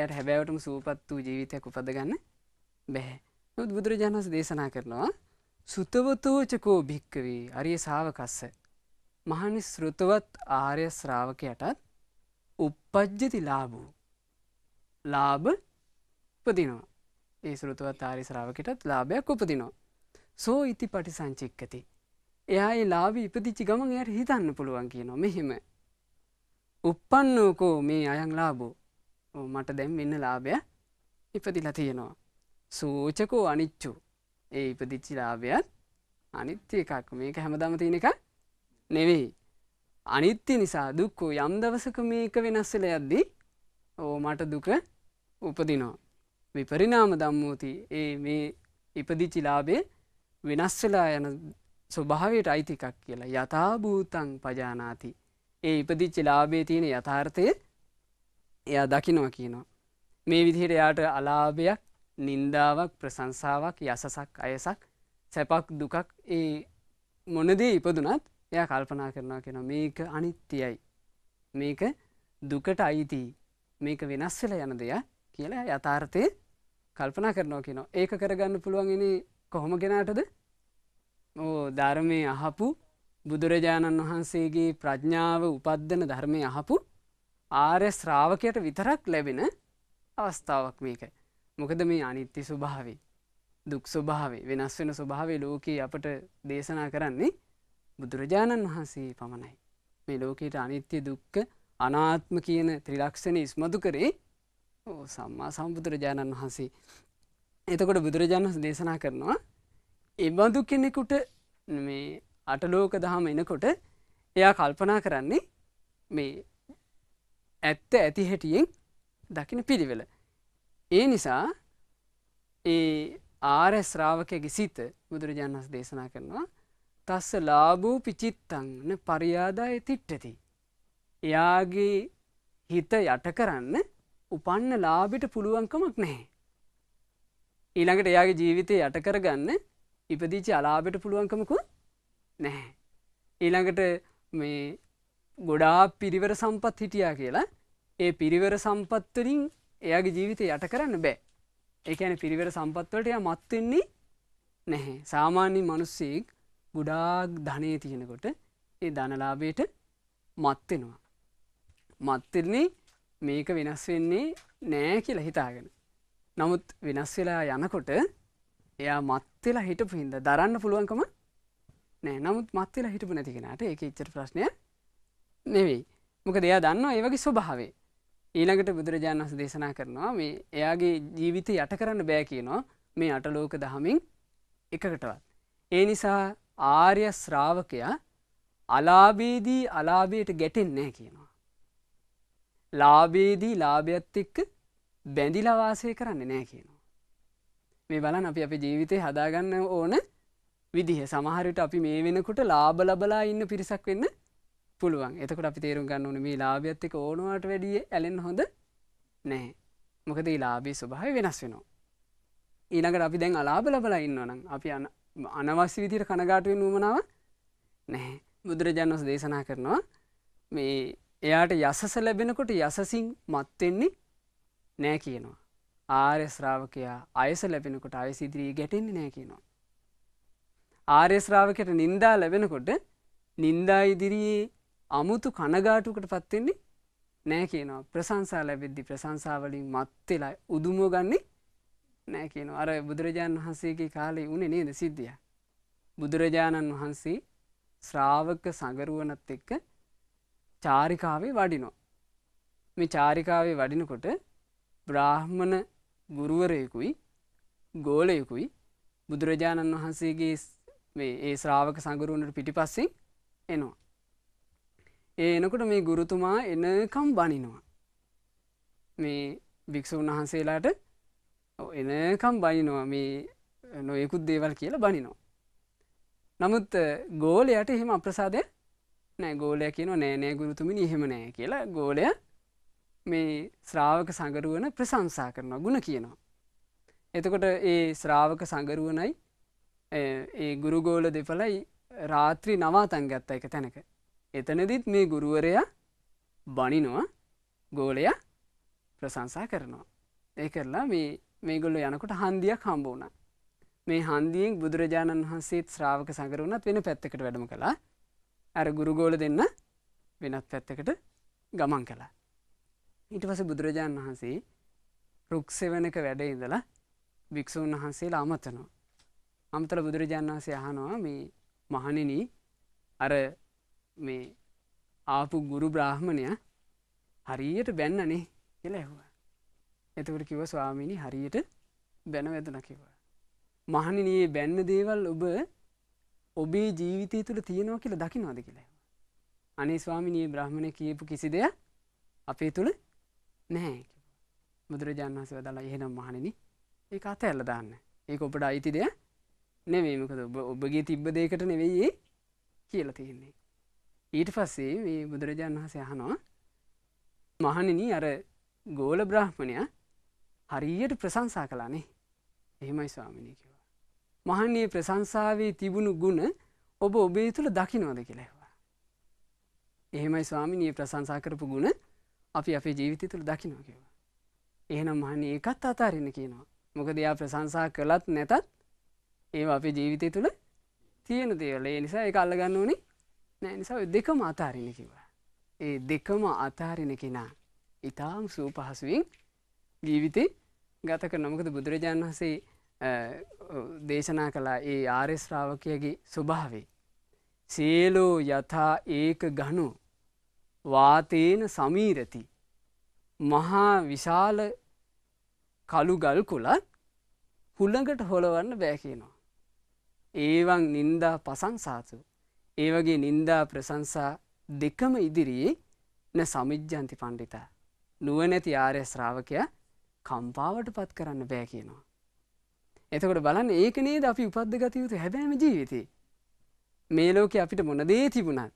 එයට හැබැවටම සූපත් වූ ජීවිතයක් උපදගන්න බැහැ. නොත් බුදුරජාණන්ස දේශනා කරනවා සුතවතෝචකෝ භික්කවී අරිය සාාවකස්ස. මහනි සෘතවත් ආර්ය ශ්‍රාවකයටත් උපපජ්ජති ලාබූ. ලාබ උපදිනවා. ඒ සෘතුවත් ආරි ශ්‍රාවකටත් ලාභයක් උපදිනවා. සෝ ඉති පටි සංචික්කති. එයා ඒ ලාබී ඉපදිච්චි ගමන් එයට හිතන්න පුළුවන් කියනවා මෙහෙම උප්පන්නෝකෝ මේ අයං ලාබෝ මට දැම් වෙන්න ලාභය ඉපදිලා තියෙනවා. සූචකෝ අනිච්චු ඒ ඉපදිච්චි ලාභයත් අනිත්‍ය එකක් මේක හැමදම තියෙන එක නෙවෙයි. අනිත්‍ය නිසා දුක්කෝ යම් දවසක මේක වෙනස්සල යද්දී ඕ මට දුක උපදිනවා. විපරිනාම දම්මෝති ඒ මේ ඉපදිච්චි ලාබේ වෙනස්සලා යන ස්වභාවයට අයිතිකක් කියලා යථභූතන් පජානාති ඒ ඉපදිච්චි ලාබේ තියෙන යථාර්ථය එයා දකිනවා කියනවා. මේ විදිහට එයාට අලාභයක් නින්දාවක් ප්‍රසංසාවක් යසසක් අයසක් සැපක් දුකක් ඒ මොනදේ ඉපදුනත් එය කල්පනා කරනවා කියෙන මේක අනිත්‍යයි. මේක දුකට අයිතිී මේක වෙනස් වෙලා යන දෙය කියලා යථාර්ථය කල්පනා කරනවා කියනවා ඒක කරගන්න පුළුවන්ගෙන කොහොම ගෙනාටද ඕ ධර්මය අහපු බුදුරජාණන් වහන්සේගේ ප්‍රඥාව උපද්ධන ධර්මය අහපු ආර්ය ශ්‍රාවකයට විතරක් ලැබෙන අවස්ථාවක් මේක. මොකද මේ අනිත්‍ය ස්වභාවේ දුක් ස්වභාවේ වෙනස් වෙන ස්වභාවේ ලෝකයේ අපට දේශනා කරන්නේ බුදුරජාණන් වහන්සේ පමණයි. මේ ලෝකයට අනිත්‍ය දුක්ක අනාත්ම කියන ත්‍රිලක්ෂණ ඉස්මතු කරේ ඕ සම්මා සම්බුදුරජාණන් වහන්සේ. එතකොට බුදුරජාණන් දේශනා කරනවා එබඳු කෙනෙකුට මේ අටලෝක දහම එනකොට එයා කල්පනා කරන්නේ මේ ඇත්ත ඇති හැටියෙන් දකින පිළිවෙල. ඒ නිසා ඒ ආරස්්‍රාවකයගේ සිත බුදුරජාණන් වස් දේශනා කරනවා තස්ස ලාබූ පිචිත්තන්න පරියාදාය තිට්ටති. එයාගේ හිත යට කරන්න උපන්න ලාබිට පුළුවන්කමක් නැහැ. ඊළඟට එයාගේ ජීවිතය යටකරගන්න ඉපදිචි අලාබිට පුළුවන්කමකුත් නැහැ. ඊළඟට මේ ගොඩා පිරිවර සම්පත් හිටියා කියලා ඒ පිරිවර සම්පත්වලින් එයාගේ ජීවිතය යට කරන්න බෑ. ඒකැන පිරිවර සම්පත්වලට එය මත්වෙන්නේ නැහැ. සාමාන්‍ය මනුස්සෙක් ගොඩාක් ධනය තියෙනකොට ඒ ධනලාබයට මත්වෙනවා. මත්තිරන්නේ මේක වෙනස් වෙන්නේ නෑ කියලා හිතාගෙන. නමුත් වෙනස් වෙලා යනකොට එයා මත්වෙලා හිටපු හින්ද දරන්න පුළුවන්කම නෑ නමුත් මත්වෙලා හිටපු නැති කෙනට ඒක ඉච්චර ප්‍රශ්නය නෙවෙයි මොක දෙයා දන්න ඒවගේ ස්වභාවේ ඊළඟට බුදුරජාණන් වස දේශනා කරනවා මේ එයාගේ ජීවිත යට කරන්න බෑ කියනවා මේ අටලෝක දහමින් එකකටවත්. ඒ නිසා ආර්ය ශ්‍රාවකයා අලාබේදී අලාබයට ගැටෙන් නෑ කියනවා. ලාබේදී ලාභයක්ත් එක්ක බැඳිලවාසය කරන්න නෑ කියනවා. මේ බලන් අපි අප ජීවිතය හදාගන්න ඕන විදිහ සමහරට අපි මේ වෙනකුට ලාබ ලබලා ඉන්න පිරිසක් වෙන්න පුළුවන් එතකට අපි තේරුම් ගන්න ඕන මේ ලාභයත් එක ඕනවාට වැඩිය ඇලෙන් හොඳ නෑ මොකද ලාබී ස්වභාව වෙනස් වෙනවා. ඊළඟට අපි දැන් අලාබ ලබලා ඉන්න නම් අපි අනවස්්‍ය විදිර කනගාටුවෙන් වූමනාව නැහැ බුදුරජාණන්ස් දේශනා කරනවා මේ එයාට යසස ලැබෙනකොට යසසින් මත්වෙන්නේ නෑ කියනවා. ආර්ය ශ්‍රාවකයා අයස ලැබෙනකොට අයසිදිරී ගැටෙන්නේ නෑ කියනවා. ආර්ය ශ්‍රාවකයට නින්දා ලැබෙනකොට නින්දා ඉදිරියේ අමුතු කනගාටුකට පත්වෙන්නේ නෑ කියනවා ප්‍රසංසා ලැබෙද්දි ප්‍රසංසාවලින් මත්වෙලා උදුමෝ ගන්නේ නෑ කියන අර බුදුරජාණන් වහන්සේගේ කාලේ උනේ නේද සිද්ධිය. බුදුරජාණන් වහන්සේ ශ්‍රාවක සඟරුවනත් එක්ක චාරිකාවේ වඩිනෝ. මේ චාරිකාවේ වඩිනකොට බ්‍රාහ්මණ ගුරුවරයකුයි ගෝලයකුයි බුදුරජාණන් වහන්සේගේ මේ ඒ ශ්‍රාවක සඟරුවනට පිටිපස්සින් එනවා. ඒ එනකොට මේ ගුරුතුමා එනකම් බනිනවා. මේ භික්‍ෂූන් වහන්සේලාට එනකම් බනිනවා මේ නොයෙකුත් දේවල් කියලා බනිනවා. නමුත් ගෝලයට එහෙම අප්‍රසාදය නෑ ගෝලය කියන නෑනෑ ගුරුතුමින් එහෙම නෑ කියලා ගෝලය මේ ශ්‍රාවක සඟරුවන ප්‍රසංසා කරනවා ගුණ කියනවා. එතකොට ඒ ශ්‍රාවක සඟරුවනයි ඒ ගුරුගෝල දෙපලයි රාත්‍රී නවාතන් ගත්ත එක තැනක. එතනදිත් මේ ගුරුවරයා බනිනවා ගෝලයා ප්‍රසංසා කරනවා. ඒ කරලා මේ මේගොල්ල යනකොට හන්දියක් හම්බෝන. මේ හන්දියෙන් බුදුරජාණන් වහන්සේත් ශ්‍රාවක සඟරුණත් වෙන පැත්තකට වැඩම කළා ඇර ගුරුගෝල දෙන්න වෙනත් පැත්තකට ගමන් කළා. ඊට පස බුදුරජාණන් වහන්සේ රුක්සෙවනක වැඩ ඉඳලා භික්‍ෂූන් වහන්සේලා අමතනවා. අමතර බුදුරජාණන් වහන්සේ අහනවා මේ මහණෙන අර මේ ආපු ගුරු බ්‍රාහ්මණය හරියට බැන්නනේ කියලා ඇහවා. එතකට කිව ස්වාමිණි හරියට බැනවැදන කිවා. මහනිනයේ බැන්න දේවල් ඔබ ඔබේ ජීවිතය තුළ තියෙනවා කියලා දකිනවාද කියලා. අනේ ස්වාමිනයේ බ්‍රහ්මණය කියපු කිසි දෙයක් අපේ තුළ නැහැ බුදුරජාණන්ස වදලා එහෙනම් මහණෙන ඒ අත ඇල්ල දාන්න ඒක ඔබට අයිති දෙයක් නෙවෙයි මොකද ඔබ ඔබගේ තිබ්බ දෙයකට නෙවෙයි කියලා තියෙන්නේ. ඊට පස්සේ මේ බුදුරජාණන් වහන්සේ අහනවා මහණෙනි අර ගෝල බ්‍රාහ්මණයා හරියට ප්‍රශංසා කළානේ. එහෙමයි ස්වාමිනී කිව්වා. මහන්නේ ප්‍රශංසාවේ තිබුණු ಗುಣ ඔබ ඔබේ තුල දකින්නවද කියලා ඇහුවා. එහෙමයි ස්වාමිනී ප්‍රශංසා කරපු ಗುಣ අපි අපේ ජීවිතය තුල දකින්නවා කිව්වා. එහෙනම් මහන්නේ ඒකත් අතාරින්න කියනවා. මොකද එයා ප්‍රශංසා කළත් නැතත් ඒ අපේ ජීවිතය තුළ තියෙන දේවල ඒ නිසා ඒ අල්ලගන්න ඕනේ නෑ නිසා දෙකම අතාරින කිවා. ඒ දෙකම අතාරින කෙනා ඉතාම් සූ පහසුවෙන් ජීවිතේ ගත කර නොමකද බුදුරජාණන් වහසේ දේශනා කලා ඒ ආර්යශ්‍රාවකයගේ ස්වභාවේ. සේලෝ යථා ඒක ගනු වාතේන සමීරති මහා විශාල කළු ගල් කොලත් හුල්ලඟට හොලවන්න බෑකේනවා. ඒවන් නින්දා පසංසාතු. ඒවගේ නින්දා ප්‍රසංසා දෙකම ඉදිරියේ න සමිජ්ජන්ති පණ්ඩිතා. නුවනැති ආරය ශ්‍රාවකයා කම්පාවට පත් කරන්න බෑ කියනවා. එතකොට බලන්න ඒක නේද අපි උපද්ගතයුතු හැබෑම ජීවිතේ. මේ ලෝකෙ අපිට මොනදේ තිබුණත්.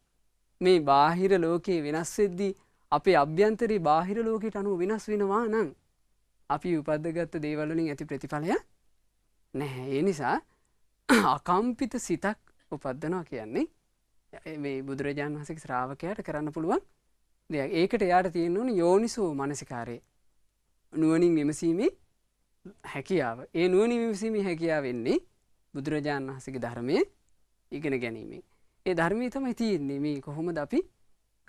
මේ බාහිර ලෝකයේ වෙනස් වෙද්දී අපේ අභ්‍යන්තරී බාහිර ලෝකයට අනුව වෙනස් වෙනවා නම් අපි උපදගත්ත දේවල්ලින් ඇති ප්‍රතිඵලය නැහැ ඒ නිසා <coughs> අකම්පිත සිතක් උපද්දනවා කියන්නේ මේ බුදුරජාණන් වහසක ශ්‍රාවකයට කරන්න පුළුවන් දෙයක් ඒකට එයාට තියෙන්න ඕන යෝනිසෝ මනසිකාරය නුවනින් විමසීමේ හැකියාව ඒ නුවනි විමසීමේ හැකියාව වෙන්නේ බුදුරජාණන් වහසගේ ධර්මය ඉගෙන ගැනීමේ ඒ ධර්මී තමයි තියෙන්නේ මේ කොහොමද අපි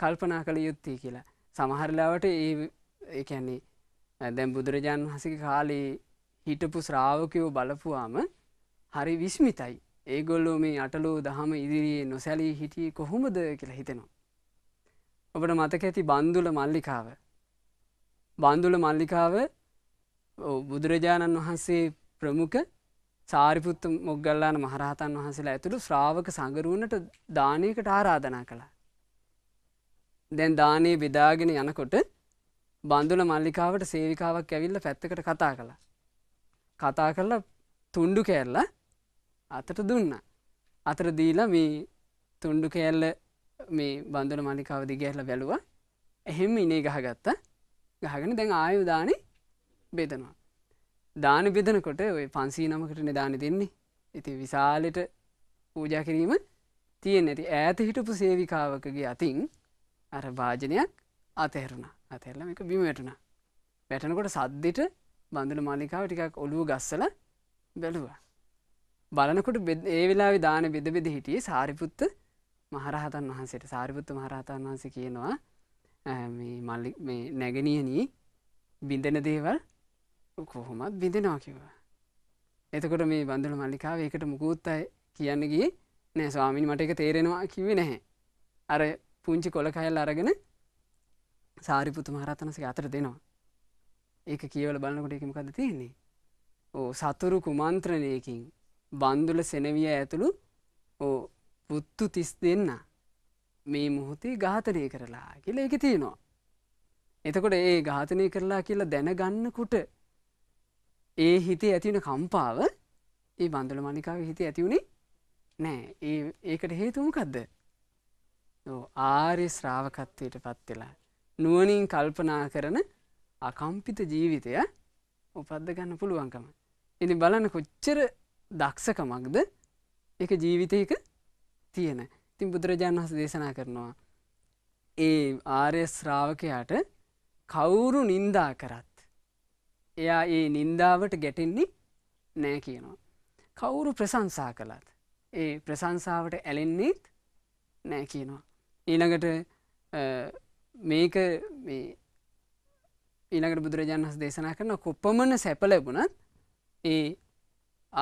කල්පනා කළ යුත්තේ කියලා සමහරලාවට ඒ කියන්නේ දැම් බුදුරජාණන් වහසගේ කාලේ හිටපු ශ්‍රාවකයෝ බලපුවාම හරි විශ්මිතයි ඒගොල්ලෝ මේ අටලෝ දහම ඉදිරියේ නොසැලී හිටියේ කොහොමද කියලා හිතෙනවා. ඔබට මතක ඇති බන්දුල මල්ලිකාව. බන්දුල මල්ලිකාව බුදුරජාණන් වහන්සේ ප්‍රමුඛ සාරිපුත්ත මොග්ගල්ලාන මහරහතන් වහන්සේලා ඇතුළු ශ්‍රාවක සඟරුවනට දානයකට ආරාධනා කළා. දැන් දානයේ බෙදාගෙන යනකොට බන්දුල මල්ලිකාවට සේවිකාවක් ඇවිල්ල පැත්තකට කතා කළා. කතා කරලා තුණ්ඩු කෑල්ලා අතට දුන්න. අතර දීලා මේ තුන්ඩු කෑල්ල මේ බන්ධන මලිකාව දිගඇල්ල බැලුවා එහෙම ඉනේ ගහගත්ත ගහගෙන දැන් ආයුදානෙ බෙදනවා. දාන බෙදනකොට ඔය පන්සී නමකටන දාන දෙන්නේ. ඉති විශාලට පූජා කිරීම තියෙන් ඇති ඈත හිටපු සේවිකාවකගේ අතින් අර භාජනයක් අතහැරුණා අතැල්ලම එක බිමවැටුණ. වැටනකොට සද්ධිට බඳන මාලිකාව ටිකක් ඔලුව ගස්සල බැලුවා. බලනකොට ඒ වෙලා විධාන බෙද බෙද හිටියේ සාරිපුත්ත මහරහතන් වහන්සේට සාරිපුත්ත මහරහතන් වහන්සේ කියනවා මල්ලි මේ නැගනියනී බිඳෙන දේවල් කොහොමත් බිඳෙනවා කිවා. එතකොට මේ බඳුල මල්ලිකාව ඒකට මුකූත් අය කියන්නගේ නෑ ස්වාමිනි මට එක තේරෙනවා කිවේ නැහැ. අර පුංචි කොල කයල් අරගෙන සාරිපුතු මහරතනසක අතර දෙනවා. ඒක කියවල බලන්නකොට එකමකද තියෙන්නේ. ඕ සතුරු කුමන්ත්‍රණයකින් බන්දුල සෙනවිය ඇතුළු ඕ පුත්තු තිස් දෙන්න මේ මුහොතේ ඝාතනය කරලා කියල එක තියෙනවා. එතකොට ඒ ඝාතනය කරලා කියලා දැනගන්නකුට ඒ හිතේ ඇතිවන කම්පාව ඒ බන්දුල මනිකාව හිත ඇතිවුණේ නෑ ඒ ඒකට හේතුමකක්ද ආර්ය ශ්‍රාවකත්වයට පත්වෙලා නුවනින් කල්පනා කරන අකම්පිත ජීවිතය උපද්ද ගන්න පුළුවන්කම. එනි බලන්න කොච්චර දක්ෂකමක්ද එක ජීවිතයක තියෙන තින් බුදුරජාණන් වහස දේශනා කරනවා. ඒ ආර්ය ශ්‍රාවකයාට කවුරු නින්දා කරත්. එයා ඒ නින්දාවට ගැටෙන්නේ නෑ කියනවා. කවුරු ප්‍රසංසා කළත්. ඒ ප්‍රසංසාවට ඇලෙන්නේත් නෑ කියනවා. ඊළඟට මේක ඊළඟට බුදුරජාණන් හස දේශනා කරන කොපමණ සැපලබුණත් ඒ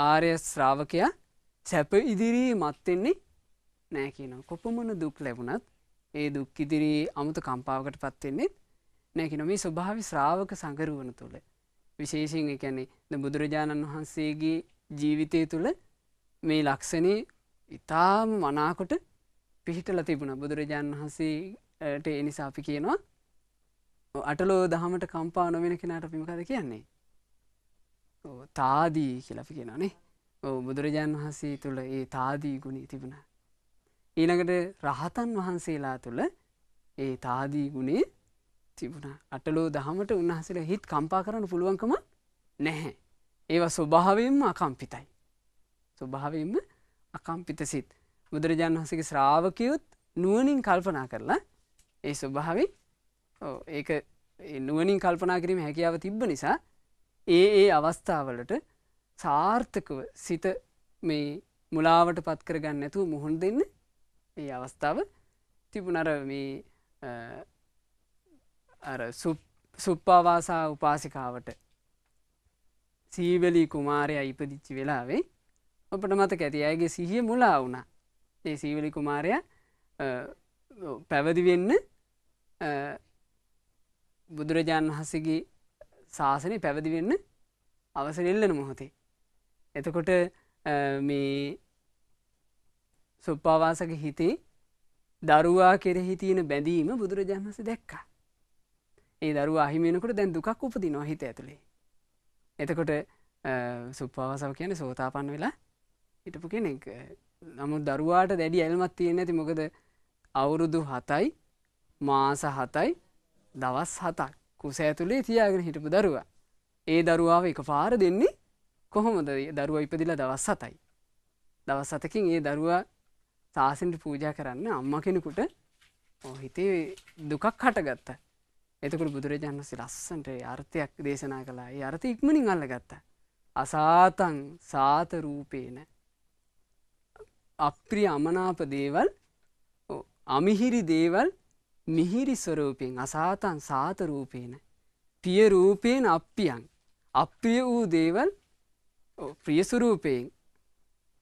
ආර්ය ශ්‍රාවකයා සැප ඉදිරියේ මත්වෙන්නේ නෑ කියනවා. කොපමන දුක් ලැබුණත් ඒ දුක් ඉදිරියේ අමුතු කම්පාවකට පත්වෙන්නේ නැකින මේ ස්වභාවි ශ්‍රාවක සඟරුවන තුළ. විශේෂයෙන් එකැනේ ද බුදුරජාණන් වහන්සේගේ ජීවිතය තුළ මේ ලක්ෂණය ඉතාම මනාකොට පිහිටල තිබුණ බුදුරජාණන් වහන්සේට එනිසා අපි කියනවා අටලෝ දහමට කම්පා නොවෙන කෙනාට පිමිකද කියන්නේ. තාදී කියලපි කෙනනේ බුදුරජාණන් වහන්සේ තුළ ඒ තාදී ගුණේ තිබුණ. ඊනකට රහතන් වහන්සේලා තුළ ඒ තාදී ගුණේ තිබුණ අටලෝ දහමට උන්හසල හිත් කම්පා කරන්න පුළුවන්කම නැහැ. ඒවා ස්වභාවයෙන්ම අකම්පිතයි. ස්වභාවයෙන්ම අකම්පිත සිත්. බුදුරජාණන් වහසගේ ශ්‍රාවකයුත් නුවනින් කල්පනා කරලා ඒ ස්වභාව ඒක නුවනින් කල්පනා කිරීම හැකියාව තිබ්බ නිසා ඒ ඒ අවස්ථාවලට සාර්ථකව සිත මේ මුලාවට පත් කරගන්න ඇතුව මුහුණ දෙන්න ඒ අවස්ථාව තිබුණර මේ අර සුප්පාවාසා උපාසිකාවට සීවලී කුමාරය ඉපදිච්චි වෙලාවේ අපට මතක ඇති ඇයගේ සිහිය මුලා වුණා ඒ සීවලි කුමාරය පැවදි වෙන්න බුදුරජාණන් වහසගේ ශාසනය පැවදිවෙන්න අවසරෙල්ලන මොහොතේ. එතකොට මේ සුප්පාවාසක හිතේ දරුවා කෙරෙහි තියෙන බැඳීම බුදුරජාණස දැක්කා. ඒ දරු අහිමෙනකට දැන් දුකක් උපති නොහිත ඇතුළේ. එතකොට සුප්පාවාසව කියන සෝතාපන් වෙලා හිටපු කෙනෙක් නමුත් දරුවාට දැඩි ඇල්මත් තියෙන ඇති මොකද අවුරුදු හතයි මාස හතයි දවස් හතක්. කුසෑතුලේ තියාගෙන හිටපු දරුවා. ඒ දරුවාව එක පාර දෙන්නේ කොහොමද දරුව ඉපදිලා දවස් සතයි. දවස් සතකින් ඒ දරුවා තාසෙන්ට පූජා කරන්න අම්ම කෙනෙකුට හිතේ දුකක් හටගත්ත. එතකට බුදුරජාණන් වසි ලස්සන්ට අර්ථයක් දේශනා කලා ඒ අර්ථ ඉක්මනින් අල්ල ගත්ත. අසාතන් සාතරූපේන අප්‍රිය අමනාප දේවල් අමිහිරි දේවල් මිහිරි ස්වරූපයෙන් අසාතන් සාත රූපේන පිය රූපයෙන් අප්පියන් අප්‍රිය වූ දේවල් ප්‍රියසුරූපයෙන්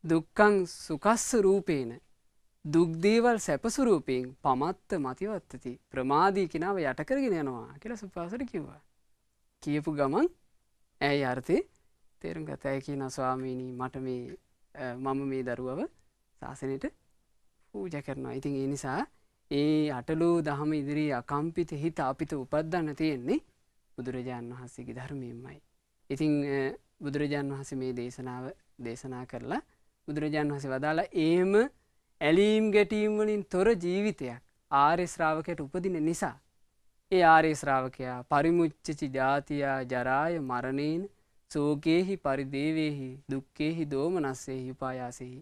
දුක්කං සුකස්ස රූපේන දුක්දේවල් සැපසුරූපයෙන් පමත්ත මතිවත්තති ප්‍රමාදී කෙනාව යටකරගෙන යනවා කියලා සුපාසට කිව්වා. කියපු ගමන් ඇයි අර්ථය තේරුම් ගතය කියන ස්වාමීණී මට මේ මම මේ දරුවව ශාසනයට පූජ කරනවා ඉතින් ඒ නිසා ඒ අටලූ දහම ඉදිරී අකම්පිත හිත අපිට උපද්දන්න තියෙන්නේ බුදුරජාණන් වහන්සේගේ ධර්මයෙන්මයි. ඉතිං බුදුරජාණන් වහස මේ දේශනාව දේශනා කරලා බුදුරජාණන් වහස වදාලා ඒම ඇලීම් ගැටීම්වලින් තොර ජීවිතයක් ආර්යශ්‍රාවකයට උපදින නිසා. ඒ ආර්යශ්‍රාවකයා පරිමුච්චචි ජාතියා ජරාය මරණයෙන් සෝකයෙහි පරිදේවයෙහි දුක්කෙහි දෝමනස්සෙහි උපායාසෙහි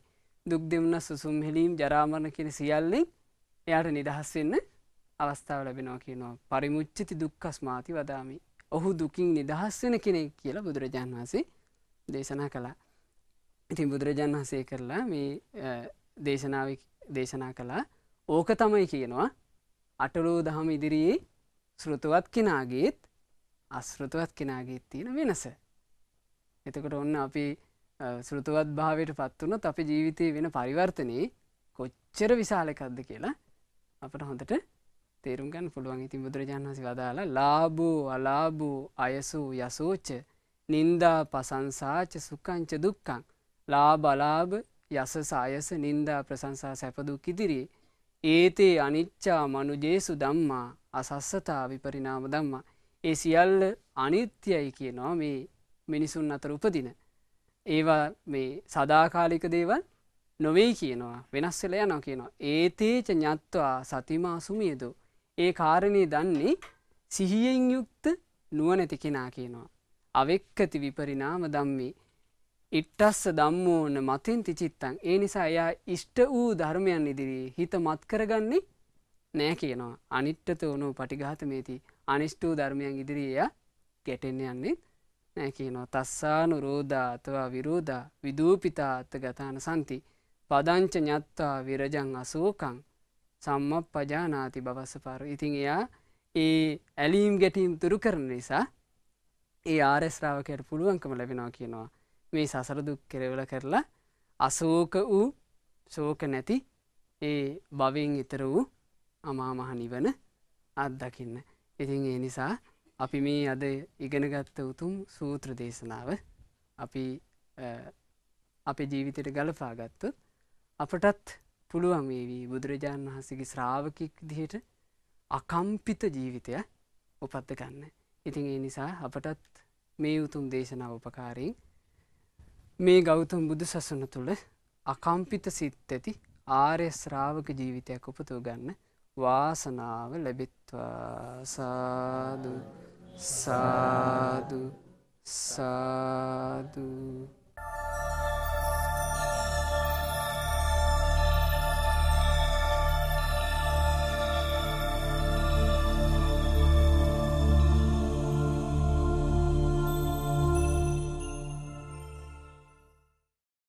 දුක් දෙමන සුසුම් හෙලීම් ජරාමරණ කෙන සියල්ලෙක් එයාට නිදහස් වෙන්න අවස්ථාව ලැබෙනවා කියනවා පරිමුච්චති දුක්කස්මාති වදාමි ඔහු දුකින් නිදහස් වෙන කෙනෙක් කියලා බුදුරජාන් වහන්සේ දේශනා කළා ඉතින් බුදුරජාන් වහන්සේ කරලා මේ දේශනාව දේශනා කළා ඕක තමයි කියනවා අටලෝ දහම ඉදිරියේ සෘතුවත් කෙනාගේත් අස්ෘතුවත් කෙනාගේත් තියෙන වෙනස එතකොට ඔන්න අපි සෘතුවත් භාවයට පත්වනොත් අපි ජීවිතය වෙන පරිවර්තනයේ කොච්චර විශාලකක්ද කියලා අපට හොඳට තේරුම් ගන්න පුළුවන් ඉතින් බුදුරජාණන් වහන්සේ වදාලා ලාභෝ අලාභෝ අයසෝ යසෝච නින්දා පසංසාච සුඛංච දුක්ඛං ලාභ අලාභ යස සායස නින්දා ප්‍රශංසා සැප දුක් ඉදිරියේ ඒතේ අනිච්චා මනුජේසු ධම්මා අසස්සතා විපරිණාම ධම්මා ඒ සියල්ල අනිත්‍යයි කියනවා මේ මිනිසුන් අතර උපදින ඒවා මේ සදාකාලික දේවල් නොවෙයි කියනවා වෙනස් වෙලා යනවා කියනවා ඒතේච ඥත්වා සතිමා සුමියදු ඒ කාරණේ දන්නේ සිහියෙන් යුක්ත නුවණැති කෙනා කියනවා අවෙක්කති විපරිණාම ධම්මේ ඉට්ටස්ස ධම්මෝන මතින්ති චිත්තං ඒ නිසා එයා ඉෂ්ට වූ ධර්මයන් ඉදිරියේ හිත මත් කරගන්නේ නෑ කියනවා අනිට්ටත වුණු පටිඝාතමේති අනිෂ්ට වූ ධර්මයන් ඉදිරියේ එයා ගැටෙන්න යන්නේ නෑ කියනවා තස්සානුරෝධා අතවා විරෝධා විදූපිතා අත ගතාන සන්ති පදංච ඥත්තා විරජං අසූකං සම්ම පජානාති බවස පරු. ඉතිං එයා ඒ ඇලීම් ගැටීම් තුරු කරන නිසා ඒ ආරෙස්රාවකයට පුළුවන්කම ලැබෙනවා කියනවා. මේ සසර දුක් කෙරවල කරලා අසෝක වූ සෝක නැති ඒ බවෙන් ඉතර වූ අමාමහනිවන අත්දකින්න. ඉතින් ඒ නිසා අපි මේ අද ඉගෙනගත්ත උතුම් සූත්‍ර දේශනාව අපි අපේ ජීවිතයට ගලපාගත්තුත් අපටත් පුළුවන් වේවී බුදුරජාණන් වහන්සේගේ ශ්‍රාවකෙක් දිහට අකම්පිත ජීවිතය උපත්ත ගන්න. ඉතින් ඒ නිසා අපටත් මේ උතුම් දේශනාව උපකාරයෙන් මේ ගෞතම් බුදු සසන තුළ අකම්පිත සිත් ඇති ආර්ය ශ්‍රාවක ජීවිතයක් උපතෝ ගන්න වාසනාව ලැබිත්වා සාදු සාදු සාදුු